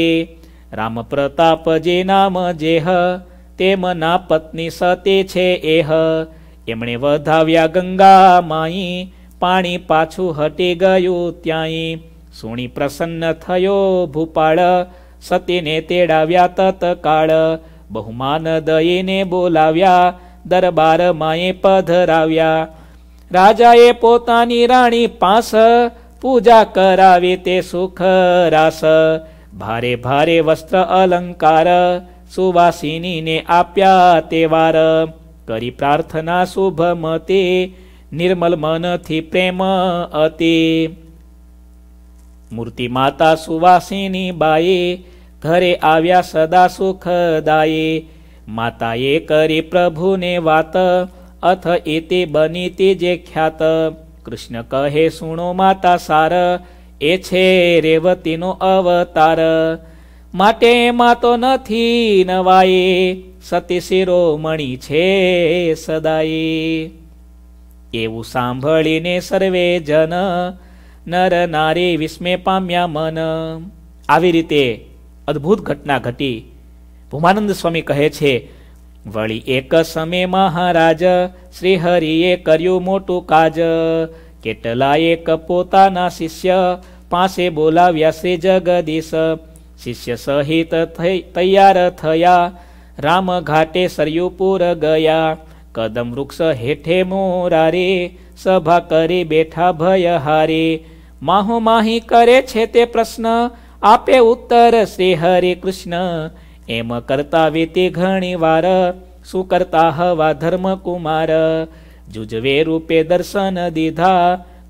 રામ પ્રતાપ જે નામ જેહ તેમના પત્ની સતે છે એહ એમણે વધાવ્યા ગંગા માઈ પાણી પાછું હટી ગયું ત્યાંય સુણી પ્રસન્ન થયો ભૂપાળ સતીને તેડાવ્યા તત્કાળ બહુમાન દઈને બોલાવ્યા દરબાર માએ પધરાવ્યા રાજાએ પોતાની રાણી પાસ પૂજા કરાવી તે સુખ રાસ ભારે ભારે વસ્ત્ર અલંકાર સુવાસિનીને આપ્યા તે વાર કરી પ્રાર્થના શુભ મતે નિર્મલ મનથી પ્રેમ અતે મૂર્તિ માતા સુવાસિની બાએ ઘરે આવ્યા સદા સુખદાયે માતાએ કરી પ્રભુને વાત અથ એતે બની તે જે ખ્યાત કૃષ્ણ કહે સુણો માતા સાર એ છે રેવતીનો અવતાર માટે એમાં તો નથી નવાએ સતી શિરોમણી છે સદાયે એવું સાંભળીને સર્વે જન નર નારી વિસ્મે પામ્યા મન આવી રીતે અદ્ભુત ઘટના ઘટી ભૂમાનંદ સ્વામી કહે છે વળી એક સમય મહારાજ શ્રીહરિએ કર્યું મોટું કાજ કેટલાએ પોતાના શિષ્ય પાસે બોલાવ્યા શ્રી જગદીશ શિષ્ય સહિત તૈયાર થયા રામ ઘાટે સરયુપુર ગયા કદમ વૃક્ષ હેઠે મોરારે સભા કરી બેઠા ભય હારે માહુ માહી કરે છે તે પ્રશ્ન આપે ઉત્તર શ્રી હરે કૃષ્ણ એમ કરતા વીતી ઘણી વાર શું કરતા હવા ધર્મ કુમાર જુજવે રૂપે દર્શન દીધા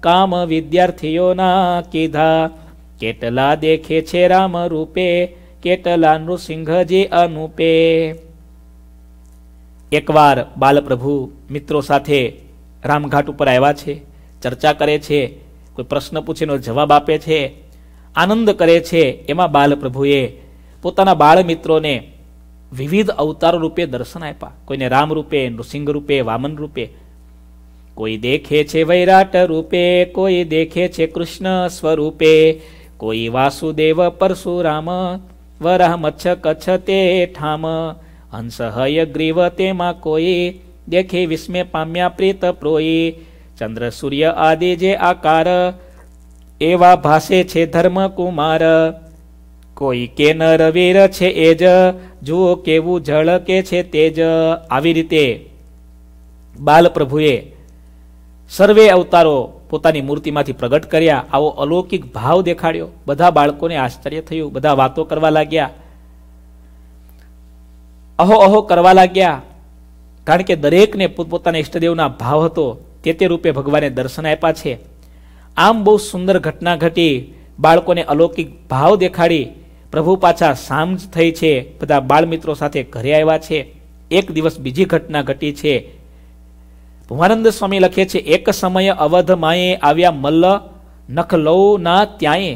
કામ વિદ્યાર્થીઓના કીધા કેટલા દેખે છે રામ રૂપે કેટલા નૃસિંહજી અનુપે એકવાર બાલપ્રભુ મિત્રો સાથે રામઘાટ ઉપર આવ્યા છે ચર્ચા કરે છે કોઈ પ્રશ્ન પૂછીનો જવાબ આપે છે આનંદ કરે છે એમાં બાલપ્રભુએ પોતાના બાળ મિત્રોને વિવિધ અવતાર રૂપે દર્શન આપ્યા કોઈને રામ રૂપે નૃસિંહ રૂપે વામન રૂપે કોઈ દેખે છે વૈરાટ રૂપે કોઈ દેખે છે કૃષ્ણ સ્વરૂપે કોઈ વાસુદેવ પરશુરામ વરાહ મચ્છ કચ્છ તે ઠામ હંસ હય ગ્રીવ તેમાં કોઈ દેખી વિસ્મે પામ્યા પ્રીત પ્રોઈ ચંદ્ર સૂર્ય આદિ જે આકાર એવા ભાષે છે ધર્મ કુમાર કોઈ કે નરવીર છે એ જ જુઓ કેવું ઝળકે છે તેજ આવી રીતે બાલપ્રભુએ સર્વે અવતારો પોતાની મૂર્તિમાંથી પ્રગટ કર્યા આવો અલૌકિક ભાવ દેખાડ્યો બધા બાળકોને આશ્ચર્ય થયું બધા વાતો કરવા લાગ્યા અહો અહો કરવા લાગ્યા કારણ કે દરેકને પોતપોતાના ઈષ્ટદેવના ભાવ હતો તે તે રૂપે ભગવાને દર્શન આપ્યા છે આમ બહુ સુંદર ઘટના ઘટી બાળકોને અલૌકિક ભાવ દેખાડી પ્રભુ પાછા સામજ થઈ છે બધા બાળમિત્રો સાથે ઘરે આવ્યા છે એક દિવસ બીજી ઘટના ઘટી છે ભુવાનંદ સ્વામી લખે છે એક સમય અવધ અવધમાએ આવ્યા મલ્લ નખલૌના ત્યાંએ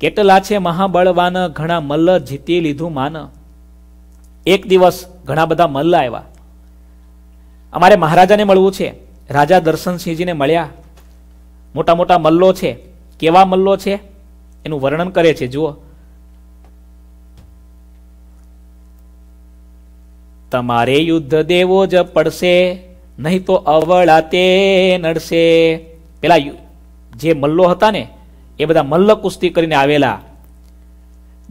કેટલા છે મહાબળવાન ઘણા મલ્લ જીતી લીધું માન એક દિવસ ઘણા બધા મલ્લ આવ્યા અમારે મહારાજાને મળવું છે રાજા દર્શનસિંહજીને મળ્યા મોટા મોટા મલ્લો છે કેવા મલ્લો છે એનું વર્ણન કરે છે જુઓ તમારે યુદ્ધ દેવો જ પડશે નહીં તો અવળાતે નડશે પેલા જે મલ્લો હતા ને એ બધા મલ્લ કુસ્તી કરીને આવેલા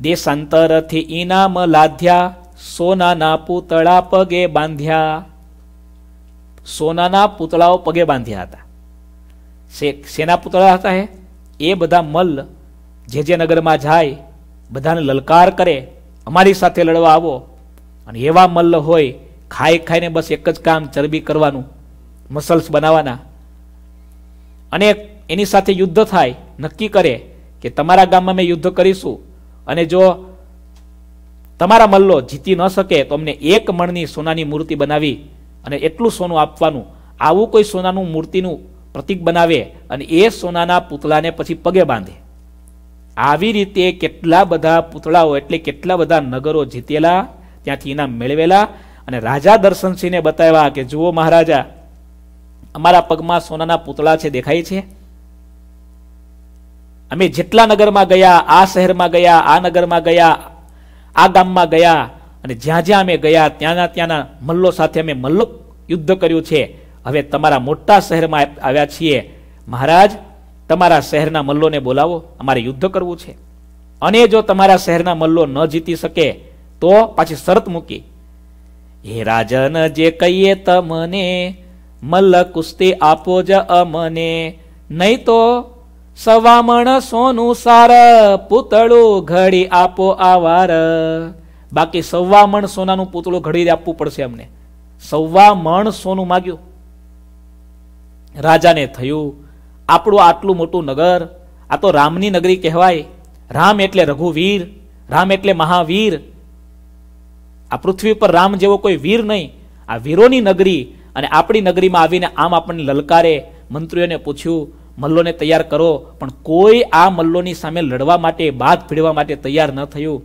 દેશાંતરથી ઈનામ લાધ્યા સોનાના પૂતળા પગે બાંધ્યા સોનાના પૂતળાઓ પગે બાંધ્યા હતા સેના પૂતળા હતા હે એ બધા મલ્લ જે જે નગરમાં જાય બધાને લલકાર કરે અમારી સાથે લડવા આવો અને એવા મલ્લ હોય ખાઈ ખાઈને બસ એક જ કામ ચરબી કરવાનું મસલ્સ બનાવવાના અને એની સાથે યુદ્ધ થાય નક્કી કરે કે તમારા ગામમાં મેં યુદ્ધ કરીશું અને જો તમારા મલ્લો જીતી ન શકે તો અમને એક મણની સોનાની મૂર્તિ બનાવી અને એટલું સોનું આપવાનું આવું કોઈ સોનાનું મૂર્તિનું પ્રતીક બનાવે અને એ સોનાના પૂતળાને પછી પગે બાંધે આવી રીતે કેટલા બધા પૂતળાઓ એટલે કેટલા બધા નગરો જીતેલા ત્યાંથી ઇનામ મેળવેલા અને રાજા દર્શનસિંહને બતાવ્યા કે જુઓ મહારાજા અમારા પગમાં સોનાના પૂતળા છે દેખાય છે અમે જેટલા નગરમાં ગયા આ શહેરમાં ગયા આ નગરમાં ગયા આ ગામમાં ગયા અને જ્યાં જ્યાં અમે ગયા ત્યાંના ત્યાંના મલ્લો સાથે અમે મલ્લો યુદ્ધ કર્યું છે હવે તમારા મોટા શહેરમાં આવ્યા છીએ મહારાજ તમારા શહેરના મલ્લોને બોલાવો અમારે યુદ્ધ કરવું છે અને જો તમારા શહેરના મલ્લો ન જીતી શકે તો પાછી શરત મૂકી હે રાજન જે કહીએ તમને મલ્લ કુસ્તી આપો જ અમને નહીં તો સવામણ સોનું સાર પૂતળું ઘડી આપો આવાર બાકી સવા મણ સોનાનું પૂતળું ઘડી આપવું પડશે અમને સવા મણ સોનું માગ્યું રાજાને થયું આપણું આટલું મોટું નગર આ તો રામની નગરી કહેવાય રામ એટલે રઘુવીર રામ એટલે મહાવીર આ પૃથ્વી ઉપર રામ જેવો કોઈ વીર નહીં આ વીરોની નગરી અને આપણી નગરીમાં આવીને આમ આપણને લલકારે મંત્રીઓને પૂછ્યું મલ્લોને તૈયાર કરો પણ કોઈ આ મલ્લોની સામે લડવા માટે બાદ ભીડવા માટે તૈયાર ન થયું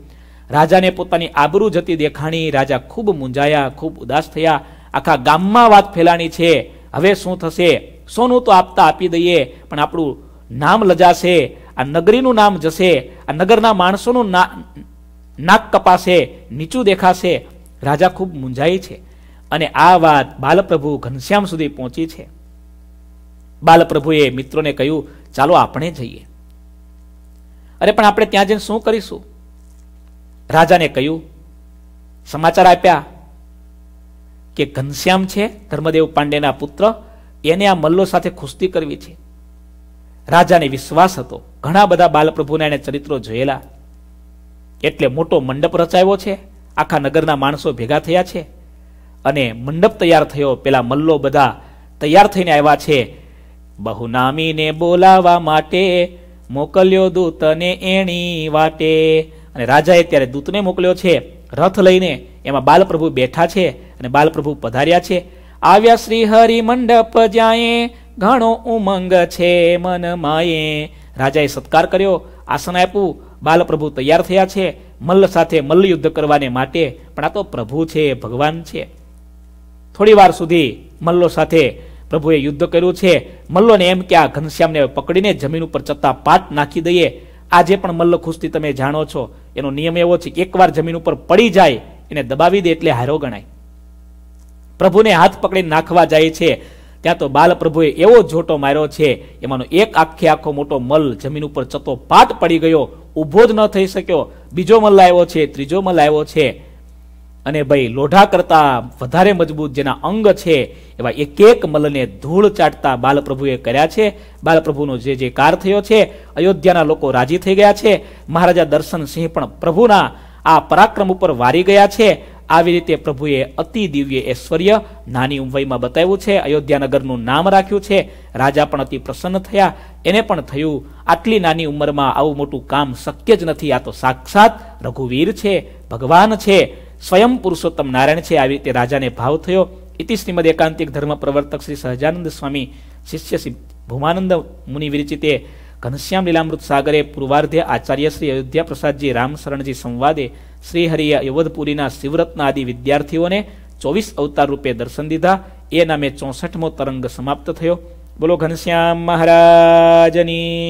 રાજાને પોતાની આબરૂ જતી દેખાણી રાજા ખૂબ મૂંઝાયા ખૂબ ઉદાસ થયા આખા ગામમાં વાત ફેલાણી છે હવે શું થશે સોનું તો આપતા આપી દઈએ પણ આપણું નામ લજાશે આ નગરીનું નામ જશે આ નગરના માણસોનું ના નાક કપાશે નીચું દેખાશે રાજા ખૂબ મૂંઝાય છે અને આ વાત બાલપ્રભુ ઘનશ્યામ સુધી પહોંચી છે બાલપ્રભુએ મિત્રોને કહ્યું ચાલો આપણે જઈએ અરે પણ આપણે ત્યાં જઈને શું કરીશું રાજાને કહ્યું સમાચાર આપ્યા કે ઘનશ્યામ છે ધર્મદેવ પાંડેના પુત્ર એને આ મલ્લો સાથે ખુસ્તી કરવી છે રાજાને વિશ્વાસ હતો ઘણા બધા બાલપ્રભુના એણે ચરિત્રો જોયેલા એટલે મોટો મંડપ રચાયો છે આખા નગરના માણસો ભેગા થયા છે અને મંડપ તૈયાર થયો પેલા મલ્લો બધા તૈયાર થઈને આવ્યા છે બહુનામીને બોલાવા માટે મોકલ્યો દૂતને એણી વાટે અને રાજાએ ત્યારે દૂતને મોકલ્યો છે રથ લઈને એમાં બાલપ્રભુ બેઠા છે અને બાલપ્રભુ પધાર્યા છે આવ્યા શ્રી હરિ મંડપ જ્યાં ઘણો ઉમંગ છે મન માયે રાજાએ સત્કાર કર્યો આસન આપ્યું બાલપ્રભુ તૈયાર થયા છે મલ્લ સાથે મલ્લ યુદ્ધ કરવાને માટે પણ આ તો પ્રભુ છે ભગવાન છે થોડી વાર સુધી મલ્લો સાથે પ્રભુએ યુદ્ધ કર્યું છે મલ્લોને એમ કે આ ઘનશ્યામને પકડીને જમીન ઉપર ચત્તા પાટ નાખી દઈએ આજે પણ મલ્લ ખુશથી તમે જાણો છો એનો નિયમ એવો છે કે એકવાર જમીન ઉપર પડી જાય એને દબાવી દે એટલે હારો ગણાય પ્રભુને હાથ પકડીને નાખવા જાય છે ત્યાં તો બાલ પ્રભુએ એવો જોટો માર્યો છે એમાંનો એક આખે આખો મોટો મલ જમીન ઉપર ચતો પાટ પડી ગયો ઊભો જ ન થઈ શક્યો બીજો મલ્લ આવ્યો છે ત્રીજો મલ્લ આવ્યો છે અને ભાઈ લોઢા કરતા વધારે મજબૂત જેના અંગ છે એવા એક એક મલને ધૂળ ચાટતા બાલપ્રભુએ કર્યા છે બાલપ્રભુનો જે જે કાર થયો છે અયોધ્યાના લોકો રાજી થઈ ગયા છે મહારાજા દર્શનસિંહ પણ પ્રભુના આ પરાક્રમ ઉપર વારી ગયા છે આવી રીતે પ્રભુએ અતિ દિવ્ય ઐશ્વર્ય નાની ઉંમરમાં બતાવ્યું છે અયોધ્યાનગરનું નામ રાખ્યું છે રાજા પણ અતિ પ્રસન્ન થયા એને પણ થયું આટલી નાની ઉંમરમાં આવું મોટું કામ શક્ય જ નથી આ તો સાક્ષાત રઘુવીર છે ભગવાન છે સ્વયં પુરુષોત્તમ નારાયણ છે આવી રીતે રાજાને ભાવ થયો ઇતિ શ્રીમદ એકાંતિક ધર્મ પ્રવર્તક શ્રી સહજાનંદ સ્વામી શિષ્ય શ્રી ભૂમાનંદ મુનિ વિરચિતે ઘનશ્યામ લીલામૃત સાગરે પૂર્વાર્ધે આચાર્ય શ્રી અયોધ્યા પ્રસાદજી રામ શરણજી સંવાદે શ્રીહરિએ યવધપુરીના શિવરત્ન આદિ વિદ્યાર્થીઓને ચોવીસ અવતાર રૂપે દર્શન દીધા એ નામે ચોસઠમો તરંગ સમાપ્ત થયો બોલો ઘનશ્યામ મહારાજની